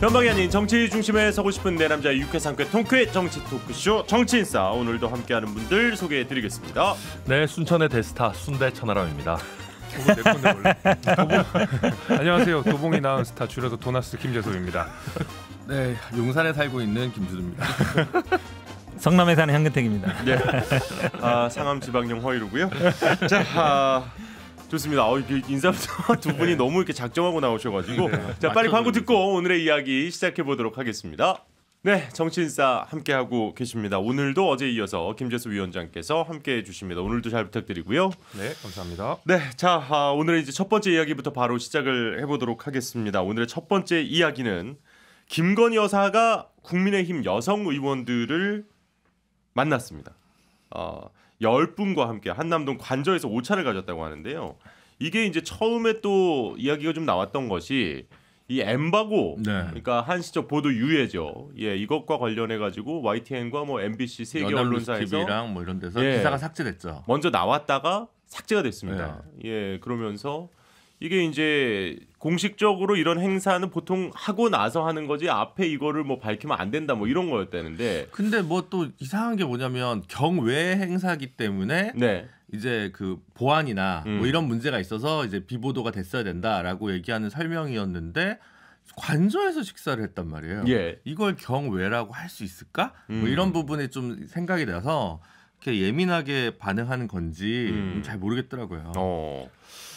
변방이 아닌 정치 중심에 서고 싶은 내 남자 육회 상쾌 통쾌 정치 토크쇼 정치인싸 오늘도 함께하는 분들 소개해드리겠습니다. 네 순천의 데스타 순대 천하람입니다. 도봉 안녕하세요 도봉이 나은 스타 줄여서 도나스 김재섭입니다. 네 용산에 살고 있는 김주두입니다. 성남에 사는 현근택입니다. 네. 아, 상암 지방령 허위로고요. 자, 아, 좋습니다. 어, 인사부터 두 분이 네. 너무 이렇게 작정하고 나오셔가지고 네, 자 빨리 광고 듣고 오늘의 이야기 시작해 보도록 하겠습니다. 네, 정치인사 함께하고 계십니다. 오늘도 어제 이어서 김재수 위원장께서 함께해 주십니다. 오늘도 잘 부탁드리고요. 네, 감사합니다. 네, 자 아, 오늘 이제 첫 번째 이야기부터 바로 시작을 해보도록 하겠습니다. 오늘의 첫 번째 이야기는 김건희 여사가 국민의힘 여성 의원들을 만났습니다. 어, 10분과 함께 한남동 관저에서 오차를 가졌다고 하는데요. 이게 이제 처음에 또 이야기가 좀 나왔던 것이 이 엠바고 네. 그러니까 한시적 보도 유예죠. 예, 이것과 관련해 가지고 YTN과 뭐 MBC 세계 언론사에서 TV랑 뭐 이런 데서 예, 기사가 삭제됐죠. 먼저 나왔다가 삭제가 됐습니다. 네. 예, 그러면서 이게 이제 공식적으로 이런 행사는 보통 하고 나서 하는 거지 앞에 이거를 뭐 밝히면 안 된다 뭐 이런 거였다는데 근데 뭐 또 이상한 게 뭐냐면 경외 행사기 때문에 네. 이제 그 보안이나 뭐 음. 뭐 이런 문제가 있어서 이제 비보도가 됐어야 된다라고 얘기하는 설명이었는데 관저에서 식사를 했단 말이에요. 예. 이걸 경외라고 할 수 있을까? 뭐 음. 뭐 이런 부분에 좀 생각이 나서 이렇게 예민하게 반응하는 건지 음. 잘 모르겠더라고요. 어.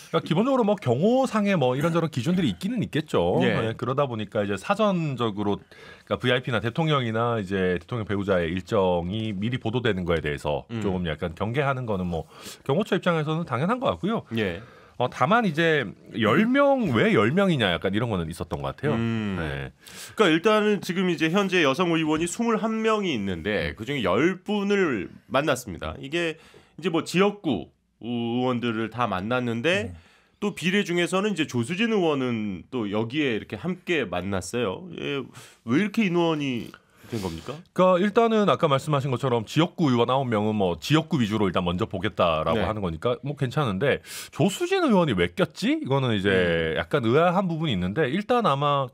그러니까 기본적으로 뭐경호상의뭐 이런저런 기준들이 있기는 있겠죠. 예. 네, 그러다 보니까 이제 사전적으로 그러니까 VIP나 대통령이나 이제 대통령 배우자의 일정이 미리 보도되는 거에 대해서 음. 조금 약간 경계하는 거는 뭐 경호처 입장에서는 당연한 것 같고요. 예. 어, 다만 이제 1 0명왜1 0명이냐 약간 이런 거는 있었던 것 같아요. 음. 네. 그러니까 일단은 지금 이제 현재 여성 의원이 2 1 명이 있는데 그중에 1 0분을 만났습니다. 이게 이제 뭐 지역구 의원들을 다 만났는데 네. 또 비례 중에서는 이제 조수진 의원은 또 여기에 이렇게 함께 만났어요. 예, 왜 이렇게 인원이 된 겁니까? 그러니까 일단은 아까 말씀하신 것처럼 지역구 의원 아홉 명은뭐 지역구 위주로 일단 먼저 보겠다라고 네. 하는 거니까 뭐 괜찮은데 조수진 의원이 왜 꼈지? 이거는 이제 음. 약간 의아한 부분이 있는데 일단 아마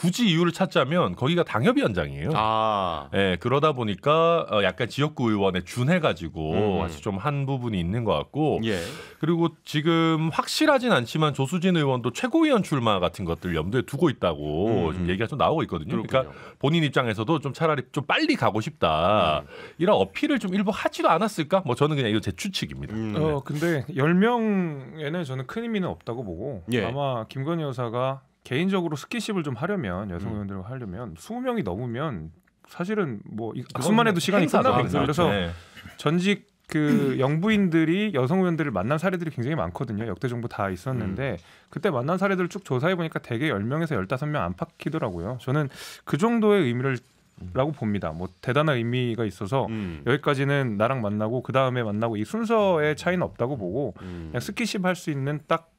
굳이 이유를 찾자면 거기가 당협위원장이에요. 아. 예, 그러다 보니까 어, 약간 지역구 의원에 준해가지고 음. 음. 좀한 부분이 있는 것 같고. 예. 그리고 지금 확실하진 않지만 조수진 의원도 최고위원 출마 같은 것들 염두에 두고 있다고 음. 음. 지금 얘기가 좀 나오고 있거든요. 그러니까 그렇군요. 그러니까 본인 입장에서도 좀 차라리 좀 빨리 가고 싶다. 음. 이런 어필을 좀 일부 하지도 않았을까? 뭐 저는 그냥 이거제 추측입니다. 음, 어, 네. 근데 열명에는 저는 큰 의미는 없다고 보고 예. 아마 김건희 여사가 개인적으로 스킨십을 좀 하려면 음. 여성 의원들과 하려면 20명이 넘으면 사실은 뭐 악수만 해도 시간이 끝나거든요. 그렇죠. 그래서 네. 전직 그 영부인들이 여성 의원들을 만난 사례들이 굉장히 많거든요. 역대 정부 다 있었는데 음. 그때 만난 사례들을 쭉 조사해 보니까 대개 10명에서 15명 안팎이더라고요. 저는 그 정도의 의미를 음. 라고 봅니다. 뭐 대단한 의미가 있어서 음. 여기까지는 나랑 만나고 그 다음에 만나고 이 순서의 차이는 없다고 보고 음. 그냥 스킨십 할 수 있는 딱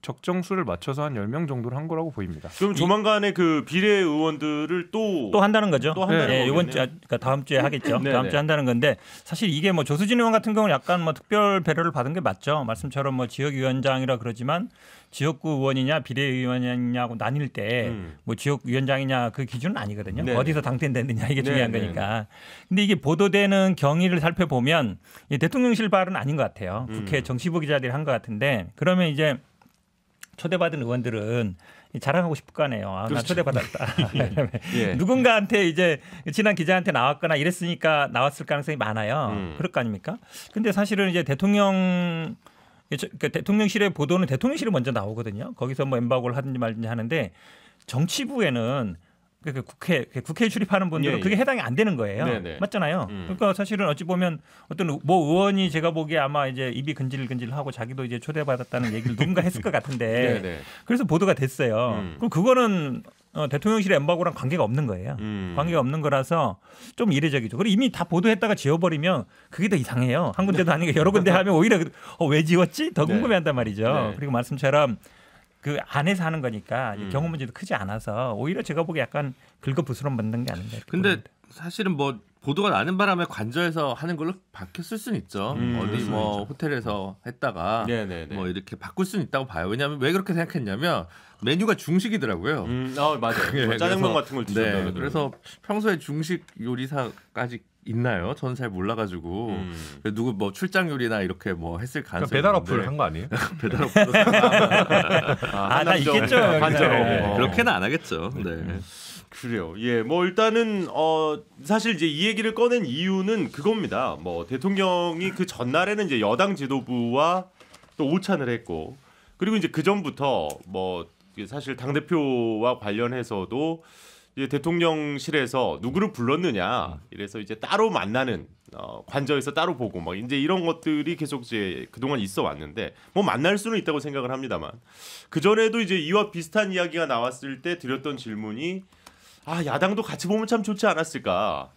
적, 정수를 맞춰서 한 10명 정도를 한 거라고 보입니다. 그럼 조만간에 그 비례 의원들을 또 또 한다는 거죠. 또 한다는 네, 이번 네, 주 아, 그러니까 다음 주에 하겠죠. 네, 다음 네. 주에 한다는 건데 사실 이게 뭐 조수진 의원 같은 경우는 약간 뭐 특별 배려를 받은 게 맞죠. 말씀처럼 뭐 지역 위원장이라 그러지만 지역구 의원이냐 비례의원이냐고 나뉠 때뭐 음. 뭐 지역 위원장이냐 그 기준은 아니거든요. 네. 어디서 당선됐느냐 이게 중요한 네. 거니까. 근데 이게 보도되는 경위를 살펴보면 대통령실 발은 아닌 것 같아요. 음. 국회 정치부 기자들이 한 것 같은데 그러면 이제 초대받은 의원들은 자랑하고 싶을 거 아니에요. 아, 그렇죠. 나 초대받았다. 예. 예. 누군가한테 이제 지난 기자한테 나왔거나 이랬으니까 나왔을 가능성이 많아요. 음. 그럴 거 아닙니까? 근데 사실은 이제 대통령 그러니까 대통령실의 보도는 대통령실이 먼저 나오거든요. 거기서 뭐 엠바고를 하든지 말든지 하는데 정치부에는 그, 그 국회 그 국회에 출입하는 분들은 예, 예. 그게 해당이 안 되는 거예요. 네네. 네. 맞잖아요. 음. 그러니까 사실은 어찌 보면 어떤 뭐 의원이 제가 보기에 아마 이제 입이 근질근질하고 자기도 이제 초대받았다는 얘기를 누군가 했을 것 같은데 네네. 네. 그래서 보도가 됐어요. 음. 그럼 그거는 어, 대통령실의 엠바고랑 관계가 없는 거예요. 음. 관계가 없는 거라서 좀 이례적이죠. 그리고 이미 다 보도했다가 지워버리면 그게 더 이상해요. 한 군데도 아니고 여러 군데 하면 오히려 그, 어, 왜 지웠지? 더 네. 궁금해한단 말이죠. 네. 그리고 말씀처럼 그 안에서 하는 거니까 음. 경험 문제도 크지 않아서 오히려 제가 보기에 약간 긁어부스럼 만든 게 아닌가. 근데 모르겠는 사실은 뭐 보도가 나는 바람에 관저에서 하는 걸로 바뀌었을 수는 있죠. 음, 어디 뭐 호텔에서 했다가 네네네. 뭐 이렇게 바꿀 수는 있다고 봐요. 왜냐하면 왜 그렇게 생각했냐면 메뉴가 중식이더라고요. 음, 어, 맞아요. 뭐 네, 짜장면 같은 걸 드셨다 네, 그래서 평소에 중식 요리사까지 있나요? 저는 잘 몰라가지고 음. 누구 뭐 출장 요리나 이렇게 뭐 했을 그러니까 가능성이 그러 배달 어플 한 거 아니에요? 배달 어플 아나 아, 아 있겠죠 반점 네. 어. 그렇게는 안 하겠죠. 네. 네. 그래요. 예, 뭐 일단은 어 사실 이제 이 얘기를 꺼낸 이유는 그겁니다. 뭐 대통령이 그 전날에는 이제 여당 지도부와 또 오찬을 했고 그리고 이제 그 전부터 뭐 사실 당 대표와 관련해서도 이제 대통령실에서 누구를 불렀느냐 음. 이래서 이제 따로 만나는 어, 관저에서 따로 보고 막 이제 이런 것들이 계속 이제 그동안 있어 왔는데 뭐 만날 수는 있다고 생각을 합니다만 그 전에도 이제 이와 비슷한 이야기가 나왔을 때 드렸던 질문이 아 야당도 같이 보면 참 좋지 않았을까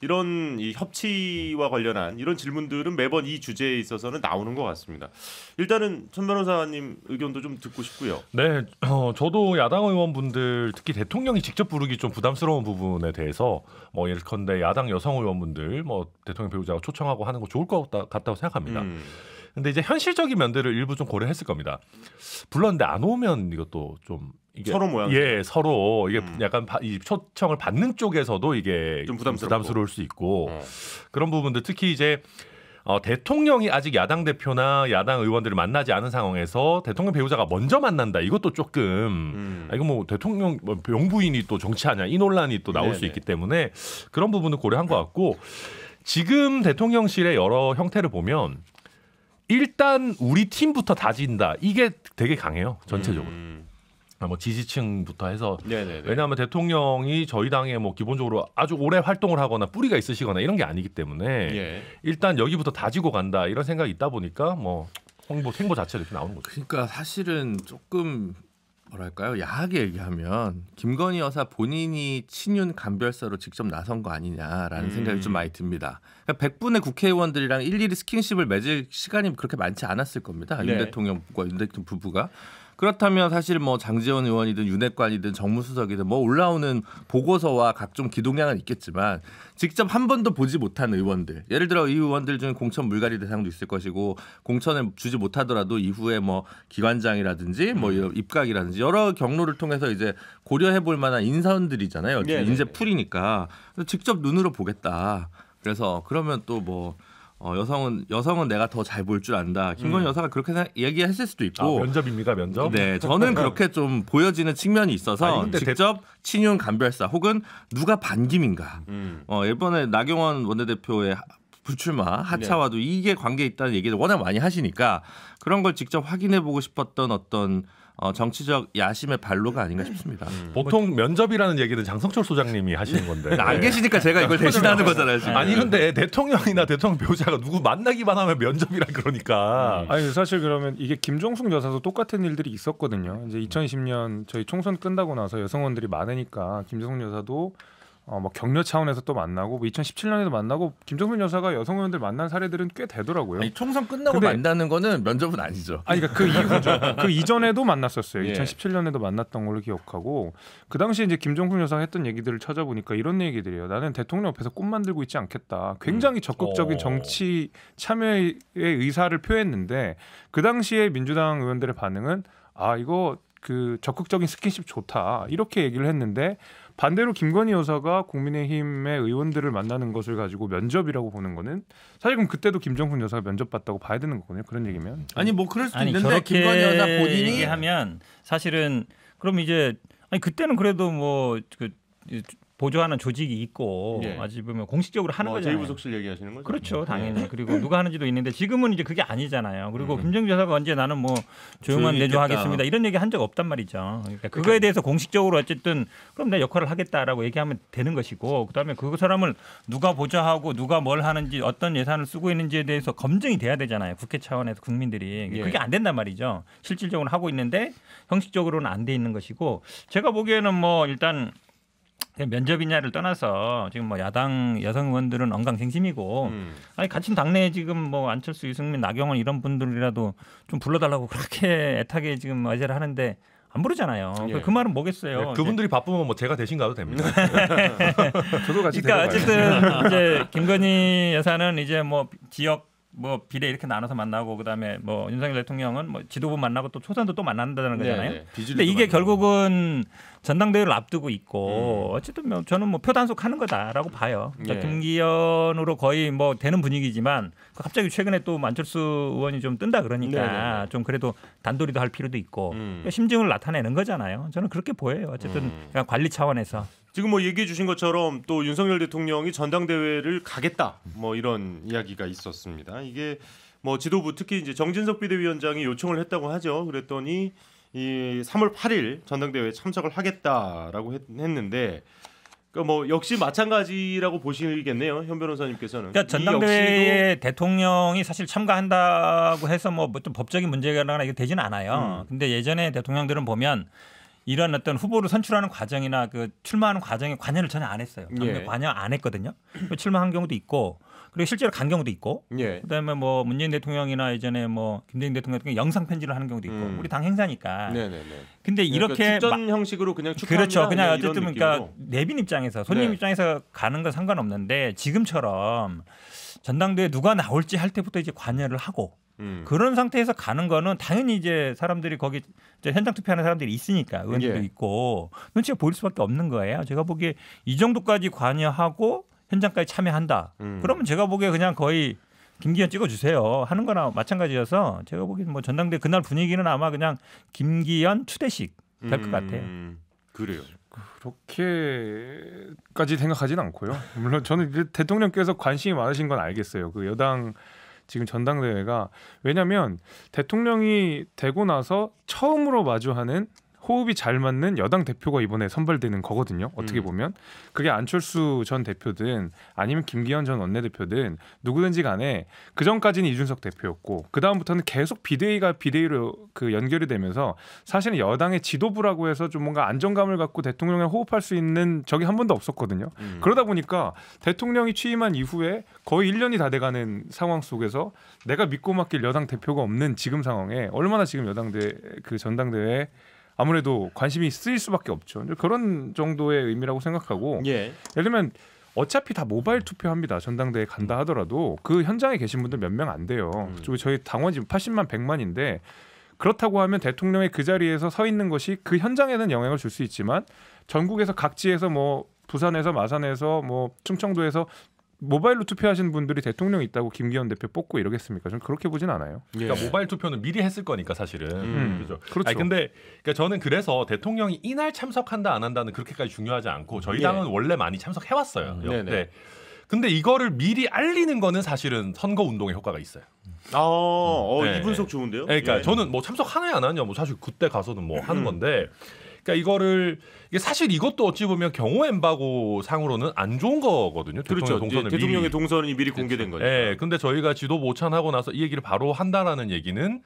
이런 이 협치와 관련한 이런 질문들은 매번 이 주제에 있어서는 나오는 것 같습니다. 일단은 천 변호사님 의견도 좀 듣고 싶고요. 네, 어, 저도 야당 의원분들 특히 대통령이 직접 부르기 좀 부담스러운 부분에 대해서 뭐 예컨대 야당 여성 의원분들 뭐 대통령 배우자가 초청하고 하는 거 좋을 것 같다, 고 생각합니다. 음. 근데 이제 현실적인 면들을 일부 좀 고려했을 겁니다. 불렀는데 안 오면 이것도 좀 이게 서로 모양 예 서로 이게 음. 약간 바, 이 초청을 받는 쪽에서도 이게 좀 부담스럽고. 부담스러울 수 있고 어. 그런 부분들 특히 이제 어, 대통령이 아직 야당 대표나 야당 의원들을 만나지 않은 상황에서 대통령 배우자가 먼저 만난다. 이것도 조금 음. 아, 이거 뭐 대통령 뭐 명부인이 또 정치하냐 이 논란이 또 나올 네네. 수 있기 때문에 그런 부분을 고려한 것 같고 지금 대통령실의 여러 형태를 보면 일단 우리 팀부터 다진다. 이게 되게 강해요. 전체적으로. 음. 아, 뭐 지지층부터 해서 네네네. 왜냐하면 대통령이 저희 당에 뭐 기본적으로 아주 오래 활동을 하거나 뿌리가 있으시거나 이런 게 아니기 때문에 예. 일단 여기부터 다지고 간다 이런 생각이 있다 보니까 뭐 홍보 행보 자체도 이렇게 나오는 거죠. 그러니까 사실은 조금 뭐랄까요 야하게 얘기하면 김건희 여사 본인이 친윤 감별사로 직접 나선 거 아니냐라는 음. 생각이 좀 음. 많이 듭니다. 그러니까 100분의 국회의원들이랑 일일이 스킨십을 맺을 시간이 그렇게 많지 않았을 겁니다. 네. 윤 대통령 부윤 대통령 부부가 그렇다면 사실 뭐 장재원 의원이든 윤핵관이든 정무수석이든 뭐 올라오는 보고서와 각종 기동량은 있겠지만 직접 한 번도 보지 못한 의원들 예를 들어 이 의원들 중에 공천 물갈이 대상도 있을 것이고 공천을 주지 못하더라도 이후에 뭐 기관장이라든지 뭐 음. 입각이라든지 여러 경로를 통해서 이제 고려해 볼 만한 인사원들이잖아요. 네, 네, 네. 인제 풀이니까 직접 눈으로 보겠다. 그래서 그러면 또뭐 어, 여성은 여성은 내가 더 잘 볼 줄 안다. 김건희 음. 여사가 그렇게 이야기했을 수도 있고 아, 면접입니까 면접? 네, 저는 그렇게 좀 보여지는 측면이 있어서 아니, 직접 대... 친윤 간별사 혹은 누가 반김인가. 음. 어, 이번에 나경원 원내대표의 불출마 네. 하차와도 네. 이게 관계 있다는 얘기를 워낙 많이 하시니까 그런 걸 직접 확인해 보고 싶었던 어떤 어, 정치적 야심의 발로가 아닌가 싶습니다. 음. 보통 면접이라는 얘기는 장성철 소장님이 하시는 건데 안 네. 계시니까 제가 이걸 대신하는 거잖아요. 지금. 아니 근데 대통령이나 대통령 배우자가 누구 만나기만 하면 면접이라 그러니까. 음. 아니 사실 그러면 이게 김종숙 여사도 똑같은 일들이 있었거든요. 이제 2020년 저희 총선 끝나고 나서 여성원들이 많으니까 김종숙 여사도 어, 뭐 격려 차원에서 또 만나고 뭐 2017년에도 만나고 김정은 여사가 여성 의원들 만난 사례들은 꽤 되더라고요. 아니, 총선 끝나고 근데, 만나는 거는 면접은 아니죠. 아니 그러니까 그 이후죠. 그 이전에도 만났었어요. 예. 2017년에도 만났던 걸로 기억하고 그 당시 이제 김정은 여사가 했던 얘기들을 찾아보니까 이런 얘기들이에요. 나는 대통령 옆에서 꽃 만들고 있지 않겠다. 굉장히 음. 적극적인 음. 정치 참여의 의사를 표했는데 그 당시에 민주당 의원들의 반응은 아 이거 그 적극적인 스킨십 좋다 이렇게 얘기를 했는데 반대로 김건희 여사가 국민의힘의 의원들을 만나는 것을 가지고 면접이라고 보는 거는 사실 그럼 그때도 김정훈 여사가 면접 봤다고 봐야 되는 거거든요. 그런 얘기면 아니 뭐 그럴 수도 아니, 있는데 김건희 여사 본인이 하면 사실은 그럼 이제 아니 그때는 그래도 뭐그 보조하는 조직이 있고 예. 아직 보면 공식적으로 하는 뭐, 거잖아요. 제이부속실 얘기하시는 거죠? 그렇죠, 예. 당연히. 예. 그리고 누가 하는지도 있는데 지금은 이제 그게 아니잖아요. 그리고 음. 김정주 여사가 언제 나는 뭐 조용한 내조하겠습니다 이런 얘기 한 적 없단 말이죠. 그러니까, 그러니까 그거에 대해서 공식적으로 어쨌든 그럼 내 역할을 하겠다라고 얘기하면 되는 것이고 그다음에 그 사람을 누가 보좌하고 누가 뭘 하는지 어떤 예산을 쓰고 있는지에 대해서 검증이 돼야 되잖아요. 국회 차원에서 국민들이 예. 그게 예. 안 된단 말이죠. 실질적으로 하고 있는데 형식적으로는 안 돼 있는 것이고 제가 보기에는 뭐 일단 면접이냐를 떠나서 지금 뭐 야당 여성 의원들은 엉강생심이고 음. 아니 같은 당내에 지금 뭐 안철수, 유승민, 나경원 이런 분들이라도 좀 불러달라고 그렇게 애타게 지금 어제를 하는데 안 부르잖아요. 그, 예. 그 말은 뭐겠어요. 예, 그분들이 이제. 바쁘면 뭐 제가 대신 가도 됩니다. 네. 저도 같이 그러니까 어쨌든 이제 김건희 여사는 이제 뭐 지역 뭐 비례 이렇게 나눠서 만나고 그다음에 뭐 윤석열 대통령은 뭐 지도부 만나고 또 초선도 또 만난다는 네, 거잖아요. 네. 근데 이게 결국은 전당대회를 앞두고 있고 음. 어쨌든 뭐 저는 뭐 표 단속하는 거다라고 봐요. 그러니까 네. 그러니까 김기현으로 거의 뭐 되는 분위기지만 그 갑자기 최근에 또 안철수 의원이 좀 뜬다 그러니까 네, 좀 그래도 단도리도 할 필요도 있고 음. 심증을 나타내는 거잖아요. 저는 그렇게 보여요. 어쨌든 음. 관리 차원에서 지금 뭐 얘기해 주신 것처럼 또 윤석열 대통령이 전당대회를 가겠다 뭐 이런 이야기가 있었습니다. 이게 뭐 지도부 특히 이제 정진석 비대위원장이 요청을 했다고 하죠. 그랬더니 이 3월 8일 전당대회에 참석을 하겠다라고 했, 는데 그뭐 그러니까 역시 마찬가지라고 보시겠네요 현 변호사님께서는. 그러니까 전당대회에 대통령이 사실 참가한다고 해서 뭐 법적인 문제가 나거나 되진 않아요. 음. 근데 예전에 대통령들은 보면 이런 어떤 후보를 선출하는 과정이나 그 출마하는 과정에 관여를 전혀 안 했어요. 예. 관여 안 했거든요. 그 출마한 경우도 있고 그리고 실제로 간 경우도 있고 예. 그다음에 뭐 문재인 대통령이나 예전에 뭐 김대중 대통령 같은 영상 편지를 하는 경우도 있고 음. 우리 당 행사니까. 네네네. 근데 그러니까 이렇게 그러니까 전 형식으로 그냥 그렇죠. 그냥 어쨌든 그러니까 내빈 입장에서 손님 네. 입장에서 가는 건 상관없는데 지금처럼 전당대회 누가 나올지 할 때부터 이제 관여를 하고 음. 그런 상태에서 가는 거는 당연히 이제 사람들이 거기 이제 현장 투표하는 사람들이 있으니까 의원들도 예. 있고 눈치가 보일 수밖에 없는 거예요. 제가 보기에 이 정도까지 관여하고 현장까지 참여한다. 음. 그러면 제가 보기에 그냥 거의 김기현 찍어주세요 하는 거나 마찬가지여서 제가 보기엔 뭐 전당대 그날 분위기는 아마 그냥 김기현 추대식 될것 음. 같아요. 그래요. 그렇게까지 생각하진 않고요. 물론 저는 대통령께서 관심이 많으신 건 알겠어요. 그 여당 지금 전당대회가 왜냐하면 대통령이 되고 나서 처음으로 마주하는 호흡이 잘 맞는 여당 대표가 이번에 선발되는 거거든요. 어떻게 음. 보면 그게 안철수 전 대표든 아니면 김기현 전 원내대표든 누구든지 간에 그 전까지는 이준석 대표였고 그 다음부터는 계속 비대위가 비대위로 그 연결이 되면서 사실은 여당의 지도부라고 해서 좀 뭔가 안정감을 갖고 대통령에 호흡할 수 있는 적이 한 번도 없었거든요. 음. 그러다 보니까 대통령이 취임한 이후에 거의 1년이 다 돼가는 상황 속에서 내가 믿고 맡길 여당 대표가 없는 지금 상황에 얼마나 지금 여당대 그 전당대회 아무래도 관심이 쓰일 수밖에 없죠. 그런 정도의 의미라고 생각하고 예. 예를 들면 어차피 다 모바일 투표합니다. 전당대회 간다 하더라도 그 현장에 계신 분들 몇 명 안 돼요. 음. 저희 당원 지 80만 100만인데 그렇다고 하면 대통령의 그 자리에서 서 있는 것이 그 현장에는 영향을 줄 수 있지만 전국에서 각지에서 뭐 부산에서 마산에서 뭐 충청도에서 모바일로 투표하신 분들이 대통령 있다고 김기현 대표 뽑고 이러겠습니까? 저는 그렇게 보진 않아요. 그러니까 예. 모바일 투표는 미리 했을 거니까 사실은 음. 그죠. 그렇죠. 아니, 근데 그러니까 저는 그래서 대통령이 이날 참석한다 안 한다는 그렇게까지 중요하지 않고 저희 예. 당은 예. 원래 많이 참석해 왔어요. 음. 네. 근데 이거를 미리 알리는 거는 사실은 선거 운동에 효과가 있어요. 아, 어, 음. 어 네. 이 분석 좋은데요? 네, 그러니까 예. 저는 뭐 참석 하나안 하냐, 뭐 사실 그때 가서는 뭐 하는 음. 건데 그러니까 이거를 이게 사실 이것도 어찌 보면 경호 엠바고 상으로는 안 좋은 거거든요. 그렇죠. 대통령 의 미리. 동선이 미리 그렇죠. 공개된 거죠. 예. 근데 저희가 지도부 찬하고 나서 이 얘기를 바로 한다라는 얘기는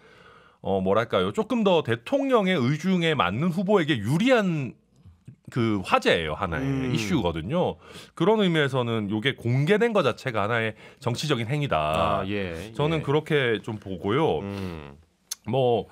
어 뭐랄까요? 조금 더 대통령의 의중에 맞는 후보에게 유리한 그 화제예요 하나의 음. 이슈거든요. 그런 의미에서는 이게 공개된 것 자체가 하나의 정치적인 행위다. 아, 예, 저는 예. 그렇게 좀 보고요. 음. 뭐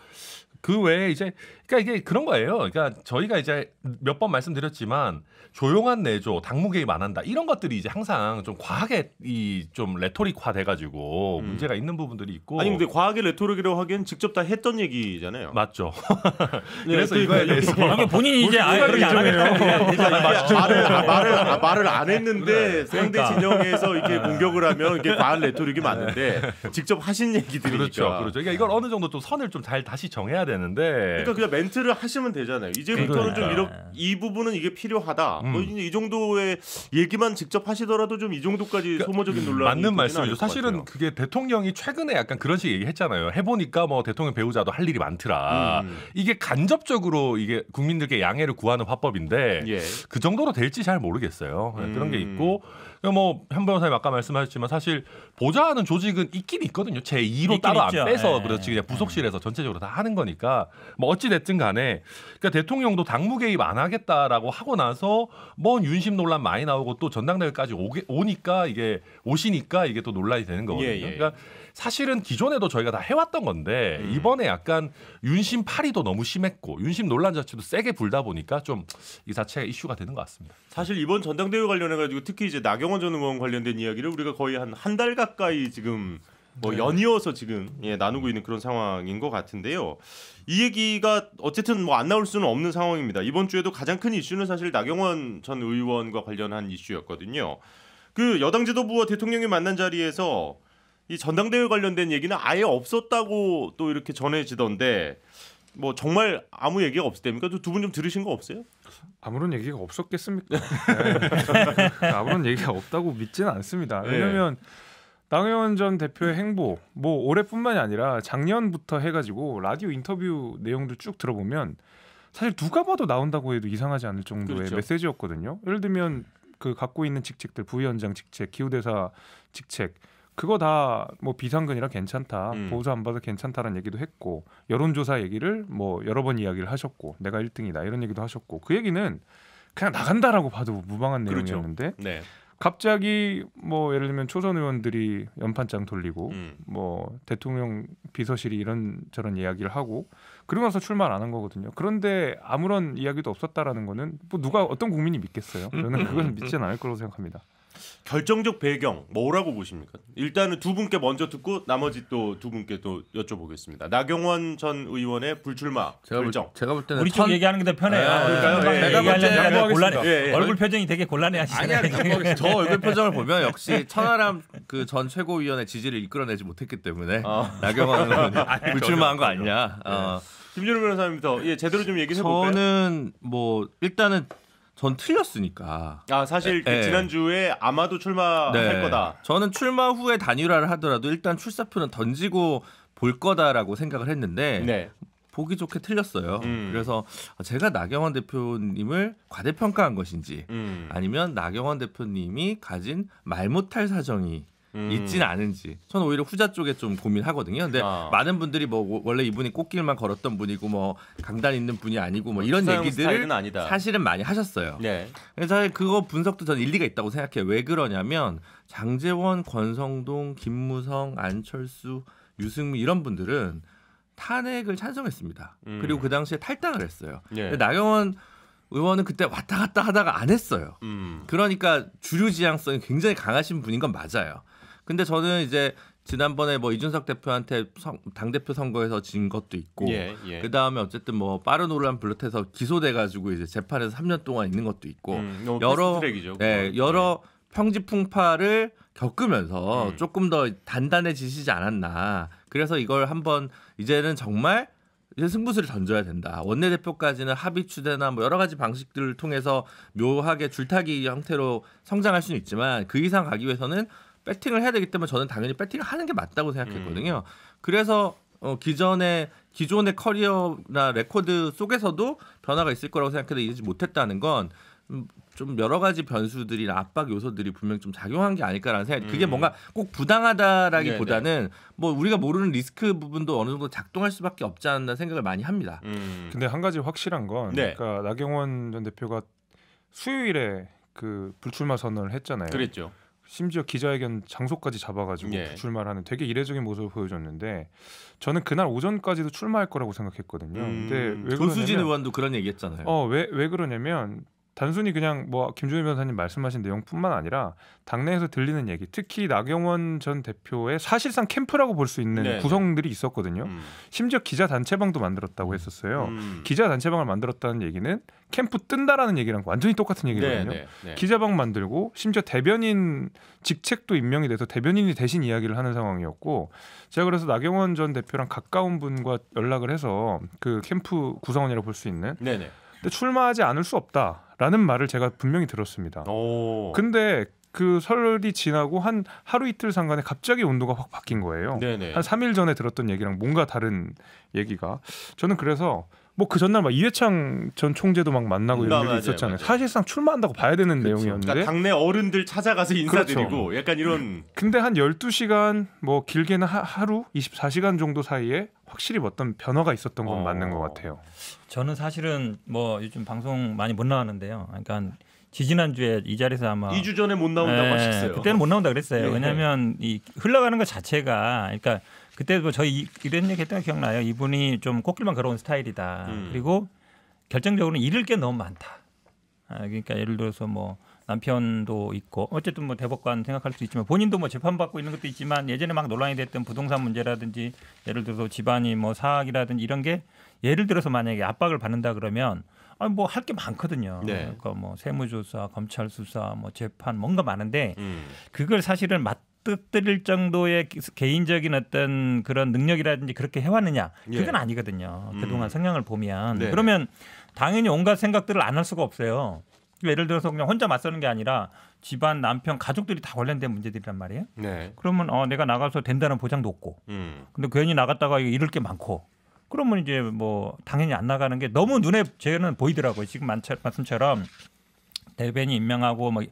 그 외에 이제 그러니까 이게 그런 거예요. 그러니까 저희가 이제 몇 번 말씀드렸지만 조용한 내조, 당무 개입 안 한다 이런 것들이 이제 항상 좀 과하게 이 좀 레토릭화 돼가지고 음. 문제가 있는 부분들이 있고 아니 근데 과하게 레토릭이라고 하기엔 직접 다 했던 얘기잖아요. 맞죠. 네, 그래서 그 이거에 대해서 그 본인이 이제 아예 그렇게 안하겠다 말을 아, 말을 아, 말을 안 했는데 네. 그러니까. 상대 진영에서 이렇게 네. 공격을 하면 이게 과한 레토릭이 맞는데 직접 하신 얘기들이니까 그렇죠, 그렇죠. 그러니까 이걸 어느 정도 좀 선을 좀 잘 다시 정해야 되는데 그러니까 그냥 멘트를 하시면 되잖아요. 이제부터는 그러니까. 좀 이런 이 부분은 이게 필요하다. 음. 뭐이 정도의 얘기만 직접 하시더라도 좀 이 정도까지 그러니까, 소모적인 음, 논란이 맞는 말씀이죠. 사실은 그게 대통령이 최근에 약간 그런 식의 얘기했잖아요. 해보니까 뭐 대통령 배우자도 할 일이 많더라. 음. 이게 간접적으로 이게 국민들께 양해를 구하는 화법인데 예. 그 정도로 될지 잘 모르겠어요. 예, 그런 게 음. 있고 그러니까 뭐현 변호사님 아까 말씀하셨지만 사실 보좌하는 조직은 있긴 있거든요. 제 2로 따로 안 있죠. 빼서 네. 그렇지 그냥 음. 부속실에서 전체적으로 다 하는 거니까 뭐 어찌 됐든 간에 그러니까 대통령도 당무 개입 안 하겠다라고 하고 나서 뭔 윤심 논란 많이 나오고 또 전당대회까지 오게, 오니까 이게 오시니까 이게 또 논란이 되는 거거든요. 예, 예. 그러니까 사실은 기존에도 저희가 다 해왔던 건데 음. 이번에 약간 윤심 파리도 너무 심했고 윤심 논란 자체도 세게 불다 보니까 좀 이 자체가 이슈가 되는 것 같습니다. 사실 이번 전당대회 관련해 가지고 특히 이제 나경원 전 의원 관련된 이야기를 우리가 거의 한 한 달 가까이 지금 뭐 네. 연이어서 지금 예, 나누고 있는 그런 상황인 것 같은데요. 이 얘기가 어쨌든 뭐안 나올 수는 없는 상황입니다. 이번 주에도 가장 큰 이슈는 사실 나경원 전 의원과 관련한 이슈였거든요. 그 여당 지도부와 대통령이 만난 자리에서 이 전당대회 관련된 얘기는 아예 없었다고 또 이렇게 전해지던데 뭐 정말 아무 얘기가 없을 때입니까? 두 분 좀 들으신 거 없어요? 아무런 얘기가 없었겠습니까? 네. 아무런 얘기가 없다고 믿지는 않습니다. 네. 왜냐하면 당의원 전 대표의 행보 뭐 올해뿐만이 아니라 작년부터 해가지고 라디오 인터뷰 내용도쭉 들어보면 사실 누가 봐도 나온다고 해도 이상하지 않을 정도의 그렇죠. 메시지였거든요. 예를 들면 그 갖고 있는 직책들 부위원장 직책, 기후대사 직책 그거 다 뭐 비상근이라 괜찮다 음. 보수 안 받아 괜찮다라는 얘기도 했고 여론조사 얘기를 뭐 여러 번 이야기를 하셨고 내가 1등이다 이런 얘기도 하셨고 그 얘기는 그냥 나간다라고 봐도 무방한 그렇죠. 내용이었는데 그렇죠. 네. 갑자기 뭐 예를 들면 초선 의원들이 연판장 돌리고 음. 뭐 대통령 비서실이 이런 저런 이야기를 하고 그러면서 출마 안한 거거든요. 그런데 아무런 이야기도 없었다라는 거는 뭐 누가 어떤 국민이 믿겠어요? 저는 그건 믿지는 않을 거라고 생각합니다. 결정적 배경 뭐라고 보십니까? 일단은 두 분께 먼저 듣고 나머지 또 두 분께 또 여쭤보겠습니다. 나경원 전 의원의 불출마 제가 결정. 볼, 제가 볼 때는 우리 쪽 얘기하는 게 더 편해요. 아, 네. 그러니까요. 네. 곤란해. 예, 예. 얼굴 표정이 되게 곤란해하시잖요 아니야, 뭐 저 얼굴 표정을 보면 역시 천하람 그 전 최고위원회 지지를 이끌어내지 못했기 때문에 아. 나경원 의원 아, 불출마한 거 아니냐. 예. 어. 김준호 변호사님부터 예 제대로 좀 얘기해 볼까요? 저는 뭐 일단은 전 틀렸으니까. 아 사실 에, 그 에. 예, 예. 지난주에 아마도 출마할 네. 거다. 저는 출마 후에 단일화를 하더라도 일단 출사표는 던지고 볼 거다라고 생각을 했는데 네. 보기 좋게 틀렸어요. 음. 그래서 제가 나경원 대표님을 과대평가한 것인지 음. 아니면 나경원 대표님이 가진 말 못할 사정이 음. 있지는 않은지 저는 오히려 후자 쪽에 좀 고민하거든요. 근데 아. 많은 분들이 뭐 원래 이분이 꽃길만 걸었던 분이고 뭐 강단 있는 분이 아니고 뭐 이런 얘기들을 사실은 많이 하셨어요. 네. 그래서 사실 그거 분석도 저는 일리가 있다고 생각해요. 왜 그러냐면 장재원, 권성동, 김무성, 안철수, 유승민 이런 분들은 탄핵을 찬성했습니다. 음. 그리고 그 당시에 탈당을 했어요. 네. 근 예. 나경원 의원은 그때 왔다 갔다 하다가 안 했어요. 음. 그러니까 주류 지향성이 굉장히 강하신 분인 건 맞아요. 근데 저는 이제 지난번에 뭐 이준석 대표한테 당 대표 선거에서 진 것도 있고 예, 예. 그 다음에 어쨌든 뭐 빠른 오르란 블루에서 트 기소돼가지고 이제 재판에서 3년 동안 있는 것도 있고 음, 여러 트랙이죠, 네, 예, 여러 네. 평지풍파를 겪으면서 음. 조금 더 단단해지시지 않았나 그래서 이걸 한번 이제는 정말 이제 승부수를 던져야 된다. 원내대표까지는 합의 추대나 뭐 여러 가지 방식들을 통해서 묘하게 줄타기 형태로 성장할 수는 있지만 그 이상 가기 위해서는 배팅을 해야 되기 때문에 저는 당연히 배팅을 하는 게 맞다고 생각했거든요. 음. 그래서 어, 기존의 기존의 커리어나 레코드 속에서도 변화가 있을 거라고 생각해도 이지 못했다는 건. 음, 좀 여러 가지 변수들이나 압박 요소들이 분명 좀 작용한 게 아닐까라는 생각 음. 그게 뭔가 꼭 부당하다라기보다는 네네. 뭐 우리가 모르는 리스크 부분도 어느 정도 작동할 수밖에 없지 않나 생각을 많이 합니다. 음. 근데 한 가지 확실한 건 네. 그러니까 나경원 전 대표가 수요일에 그 불출마 선언을 했잖아요. 그랬죠. 심지어 기자회견 장소까지 잡아가지고 예. 출마하는 되게 이례적인 모습을 보여줬는데 저는 그날 오전까지도 출마할 거라고 생각했거든요. 음, 근데 왜 그러냐면, 의원도 그런 얘기했잖아요. 어왜 왜 그러냐면 단순히 그냥 뭐 김준일 변호사님 말씀하신 내용뿐만 아니라 당내에서 들리는 얘기, 특히 나경원 전 대표의 사실상 캠프라고 볼 수 있는 네, 네. 구성들이 있었거든요. 음. 심지어 기자 단체방도 만들었다고 했었어요. 음. 기자 단체방을 만들었다는 얘기는 캠프 뜬다라는 얘기랑 완전히 똑같은 네, 얘기거든요. 네, 네, 기자방 만들고 심지어 대변인 직책도 임명이 돼서 대변인이 대신 이야기를 하는 상황이었고 제가 그래서 나경원 전 대표랑 가까운 분과 연락을 해서 그 캠프 구성원이라고 볼 수 있는. 네, 근데 출마하지 않을 수 없다. 라는 말을 제가 분명히 들었습니다. 오. 근데 그 설이 지나고 한 하루 이틀 상간에 갑자기 온도가 확 바뀐 거예요. 네네. 한 3일 전에 들었던 얘기랑 뭔가 다른 얘기가 저는 그래서 뭐그 전날 막 이회창 전 총재도 막 만나고 이런 음, 일이 있었잖아요. 맞아요. 사실상 출마한다고 봐야 되는 그렇 내용이었는데 그러니까 당내 어른들 찾아가서 그렇죠. 인사드리고 그렇죠. 약간 이런 근데 한 12시간 뭐 길게는 하, 루 24시간 정도 사이에 확실히 어떤 변화가 있었던 건 어... 맞는 것 같아요. 저는 사실은 뭐 요즘 방송 많이 못 나왔는데요. 그러니까 지지난주에 이 자리에서 아마 2주 전에 못 나온다고 네, 하셨어요. 그때는 못 나온다 그랬어요. 네, 예. 왜냐하면 이 흘러가는 것 자체가 그러니까 그때 뭐 저희 이런 얘기 했던 게 기억나요. 이분이 좀 꽃길만 걸어온 스타일이다. 음. 그리고 결정적으로는 잃을 게 너무 많다. 아, 그러니까 예를 들어서 뭐 남편도 있고 어쨌든 뭐 대법관 생각할 수 있지만 본인도 뭐 재판받고 있는 것도 있지만 예전에 막 논란이 됐던 부동산 문제라든지 예를 들어서 집안이 뭐 사학이라든지 이런 게 예를 들어서 만약에 압박을 받는다 그러면 아뭐할 게 많거든요. 네. 그러니까 뭐 세무조사, 검찰 수사, 뭐 재판 뭔가 많은데 음. 그걸 사실은 맞 뜨뜨릴 정도의 개인적인 어떤 그런 능력이라든지 그렇게 해왔느냐 그건 예. 아니거든요. 음. 그동안 음. 성향을 보면 네 그러면 당연히 온갖 생각들을 안 할 수가 없어요. 예를 들어서 그냥 혼자 맞서는 게 아니라 집안 남편 가족들이 다 관련된 문제들이란 말이에요. 네. 그러면 어, 내가 나가서 된다는 보장도 없고, 음. 근데 괜히 나갔다가 이럴 게 많고, 그러면 이제 뭐 당연히 안 나가는 게 너무 눈에 쟤는 보이더라고요. 지금 말씀처럼 대변이 임명하고 뭐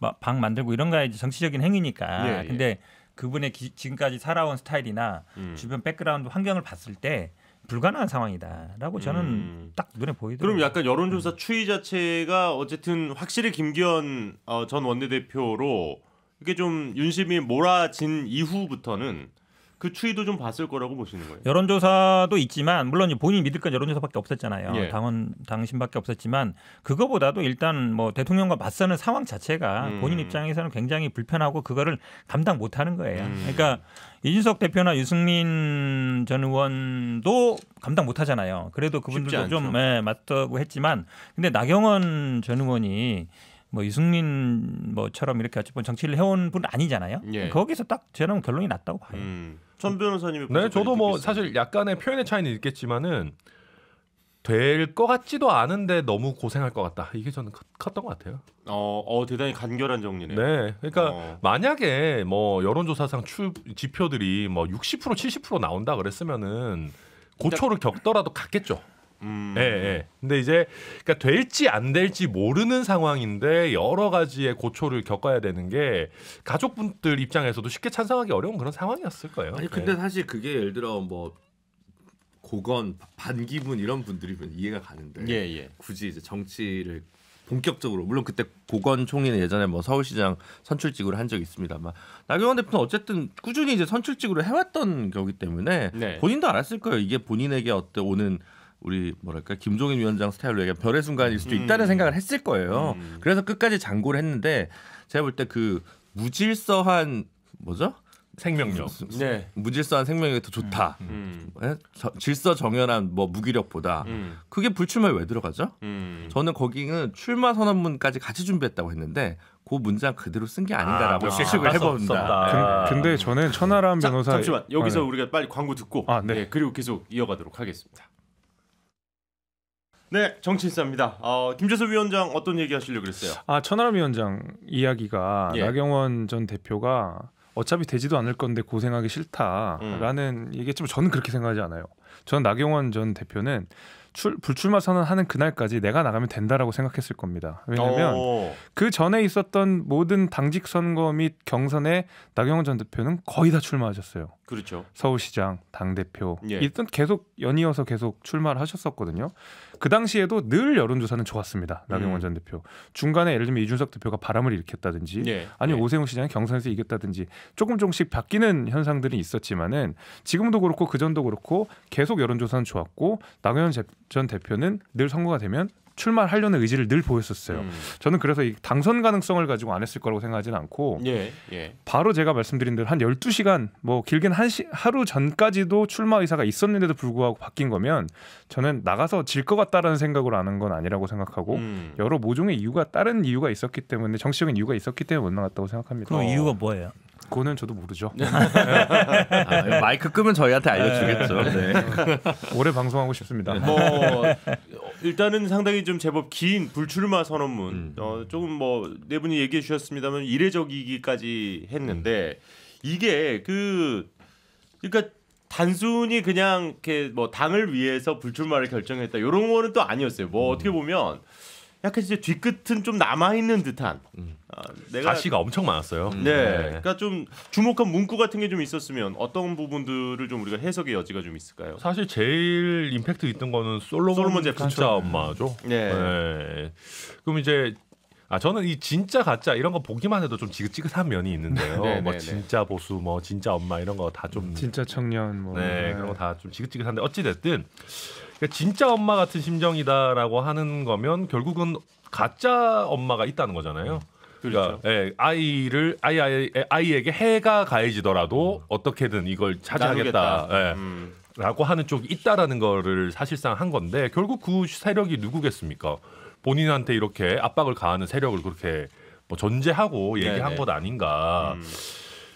뭐방 만들고 이런 거야 정치적인 행위니까. 예, 예. 근데 예. 그분의 기, 지금까지 살아온 스타일이나 음. 주변 백그라운드 환경을 봤을 때 불가능한 상황이다라고 저는 음. 딱 눈에 보이더라고요. 그럼 약간 여론조사 음. 추이 자체가 어쨌든 확실히 김기현 어, 전 원내대표로 이게 좀 윤심이 몰아진 이후부터는 그 추이도 좀 봤을 거라고 보시는 거예요. 여론조사도 있지만 물론 본인이 믿을 건 여론조사밖에 없었잖아요. 예. 당원 당신밖에 없었지만 그거보다도 일단 뭐 대통령과 맞서는 상황 자체가 음. 본인 입장에서는 굉장히 불편하고 그거를 감당 못 하는 거예요. 음. 그러니까 이준석 대표나 유승민 전 의원도 감당 못 하잖아요. 그래도 그분들도 좀 예, 맞다고 했지만 근데 나경원 전 의원이 뭐 유승민 뭐처럼 이렇게 어찌 보 정치를 해온 분 아니잖아요. 예. 거기서 딱 저는 결론이 났다고 봐요. 음. 천 변호사님이 네, 저도 뭐 사실 약간의 표현의 차이는 있겠지만은 될 것 같지도 않은데 너무 고생할 것 같다. 이게 저는 컸, 던것 같아요. 어, 어, 대단히 간결한 정리네요. 네, 그러니까 어. 만약에 뭐 여론조사상 추 지표들이 뭐 60% 70% 나온다 그랬으면은 고초를 그러니까 겪더라도 갔겠죠. 음. 예, 예. 근데 이제 그러니까 될지 안 될지 모르는 상황인데 여러 가지의 고초를 겪어야 되는 게 가족분들 입장에서도 쉽게 찬성하기 어려운 그런 상황이었을 거예요. 아니 근데 예. 사실 그게 예를 들어 뭐 고건 반기문 이런 분들이면 이해가 가는데 예, 예. 굳이 이제 정치를 본격적으로 물론 그때 고건 총리는 예전에 뭐 서울시장 선출직으로 한 적이 있습니다만 나경원 대표는 어쨌든 꾸준히 이제 선출직으로 해왔던 거기 때문에 네. 본인도 알았을 거예요 이게 본인에게 어떤 오는 우리 뭐랄까 김종인 위원장 스타일로 얘기하면 별의 순간일 수도 있다는 음. 생각을 했을 거예요. 음. 그래서 끝까지 장고를 했는데 제가 볼 때 그 무질서한 뭐죠? 생명력. 네. 무질서한 생명력이 더 좋다. 음. 음. 네? 저, 질서 정연한 뭐 무기력보다 음. 그게 불출마에 왜 들어가죠? 저는 거기는 출마 선언문까지 같이 준비했다고 했는데 그 문장 그대로 쓴 게 아닌가라고 아, 추측을 해봅니다. 네. 근데 저는 천하람 변호사 잠시만 여기서 아, 네. 우리가 빨리 광고 듣고 아, 네. 네, 그리고 계속 이어가도록 하겠습니다. 네, 정치인사입니다. 어, 김재수 위원장 어떤 얘기 하시려고 그랬어요? 아, 천하람 위원장 이야기가 예. 나경원 전 대표가 어차피 되지도 않을 건데 고생하기 싫다라는 음. 얘기했지만 저는 그렇게 생각하지 않아요. 저는 나경원 전 대표는 출, 불출마 선언하는 그날까지 내가 나가면 된다라고 생각했을 겁니다. 왜냐하면 오. 어. 그 전에 있었던 모든 당직 선거 및 경선에 나경원 전 대표는 거의 다 출마하셨어요. 그렇죠. 서울시장, 당 대표 예. 일단 계속 연이어서 계속 출마를 하셨었거든요. 그 당시에도 늘 여론조사는 좋았습니다. 나경원 음. 전 대표 중간에 예를 들면 이준석 대표가 바람을 일으켰다든지 예. 아니 예. 오세훈 시장이 경선에서 이겼다든지 조금 조금씩 바뀌는 현상들이 있었지만은 지금도 그렇고 그 전도 그렇고 계속 여론조사는 좋았고 나경원 제, 전 대표는 늘 선거가 되면 출마하려는 의지를 늘 보였었어요. 음. 저는 그래서 이 당선 가능성을 가지고 안 했을 거라고 생각하지는 않고 예, 예. 바로 제가 말씀드린 대로 한 12시간 뭐 길게는 한 시, 하루 전까지도 출마 의사가 있었는데도 불구하고 바뀐 거면 저는 나가서 질 것 같다라는 생각으로 아는 건 아니라고 생각하고 음. 여러 모종의 이유가 다른 이유가 있었기 때문에 정치적인 이유가 있었기 때문에 못 나갔다고 생각합니다. 그 이유가 뭐예요? 그거는 저도 모르죠. 아, 마이크 끄면 저희한테 알려주겠죠. 네. 네. 오래 방송하고 싶습니다. 뭐 일단은 상당히 좀 제법 긴 불출마 선언문 음. 어, 조금 뭐네 분이 얘기해 주셨습니다만 이례적이기까지 했는데 음. 이게 그 그러니까 단순히 그냥 이렇게 뭐 당을 위해서 불출마를 결정했다 이런 거는 또 아니었어요. 뭐 음. 어떻게 보면. 약간 이제 뒤끝은 좀 남아 있는 듯한. 음. 아, 내가 가시가 엄청 많았어요. 음. 네, 네. 그러니까 좀 주목한 문구 같은 게 좀 있었으면 어떤 부분들을 좀 우리가 해석의 여지가 좀 있을까요? 사실 제일 임팩트 있던 거는 솔로몬, 솔로몬 제 진짜 엄마죠. 네. 네. 그럼 이제 아 저는 이 진짜 가짜 이런 거 보기만 해도 좀 지긋지긋한 면이 있는데요. 네, 네 뭐 네, 진짜 네. 보수, 뭐 진짜 엄마 이런 거 다 좀 진짜 청년 뭐 네, 네. 그런 거 다 좀 지긋지긋한데 어찌 됐든 그러니까 진짜 엄마 같은 심정이다라고 하는 거면 결국은 가짜 엄마가 있다는 거잖아요. 음, 그렇죠. 그러니까 그렇죠. 예, 아이를 아이, 아이 예, 아이에게 해가 가해지더라도 음. 어떻게든 이걸 차지하겠다. 예. 음. 라고 하는 쪽이 있다라는 거를 사실상 한 건데 결국 그 세력이 누구겠습니까? 본인한테 이렇게 압박을 가하는 세력을 그렇게 뭐 존재하고 얘기한 네네. 것 아닌가. 음.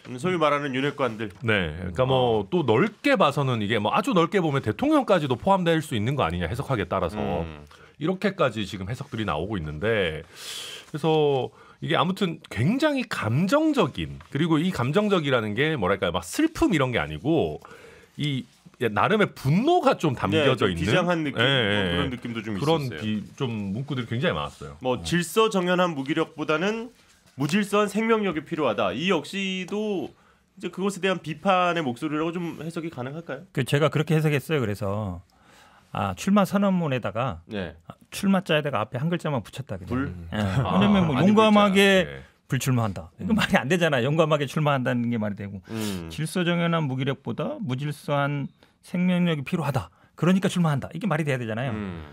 음, 소위 말하는 윤핵관들. 네, 그러니까 뭐또 아. 넓게 봐서는 이게 뭐 아주 넓게 보면 대통령까지도 포함될 수 있는 거 아니냐 해석하기에 따라서 음. 이렇게까지 지금 해석들이 나오고 있는데 그래서 이게 아무튼 굉장히 감정적인 그리고 이 감정적이라는 게 뭐랄까요 막 슬픔 이런 게 아니고 이 나름의 분노가 좀 담겨져 네, 있는 비장한 느낌 예, 예 뭐 예. 그런 느낌도 좀 그런 있었어요. 비, 좀 문구들이 굉장히 많았어요. 뭐 어. 질서 정연한 무기력보다는 무질서한 생명력이 필요하다. 이 역시도 이제 그것에 대한 비판의 목소리라고 좀 해석이 가능할까요? 그 제가 그렇게 해석했어요. 그래서 아 출마 선언문에다가 네. 아, 출마자에다가 앞에 한 글자만 붙였다 그냥. 불. 네. 아, 뭐 용감하게 네. 불출마한다. 이거 음. 말이 안 되잖아요. 용감하게 출마한다는 게 말이 되고 음. 질서정연한 무기력보다 무질서한 생명력이 필요하다. 그러니까 출마한다. 이게 말이 돼야 되잖아요. 음.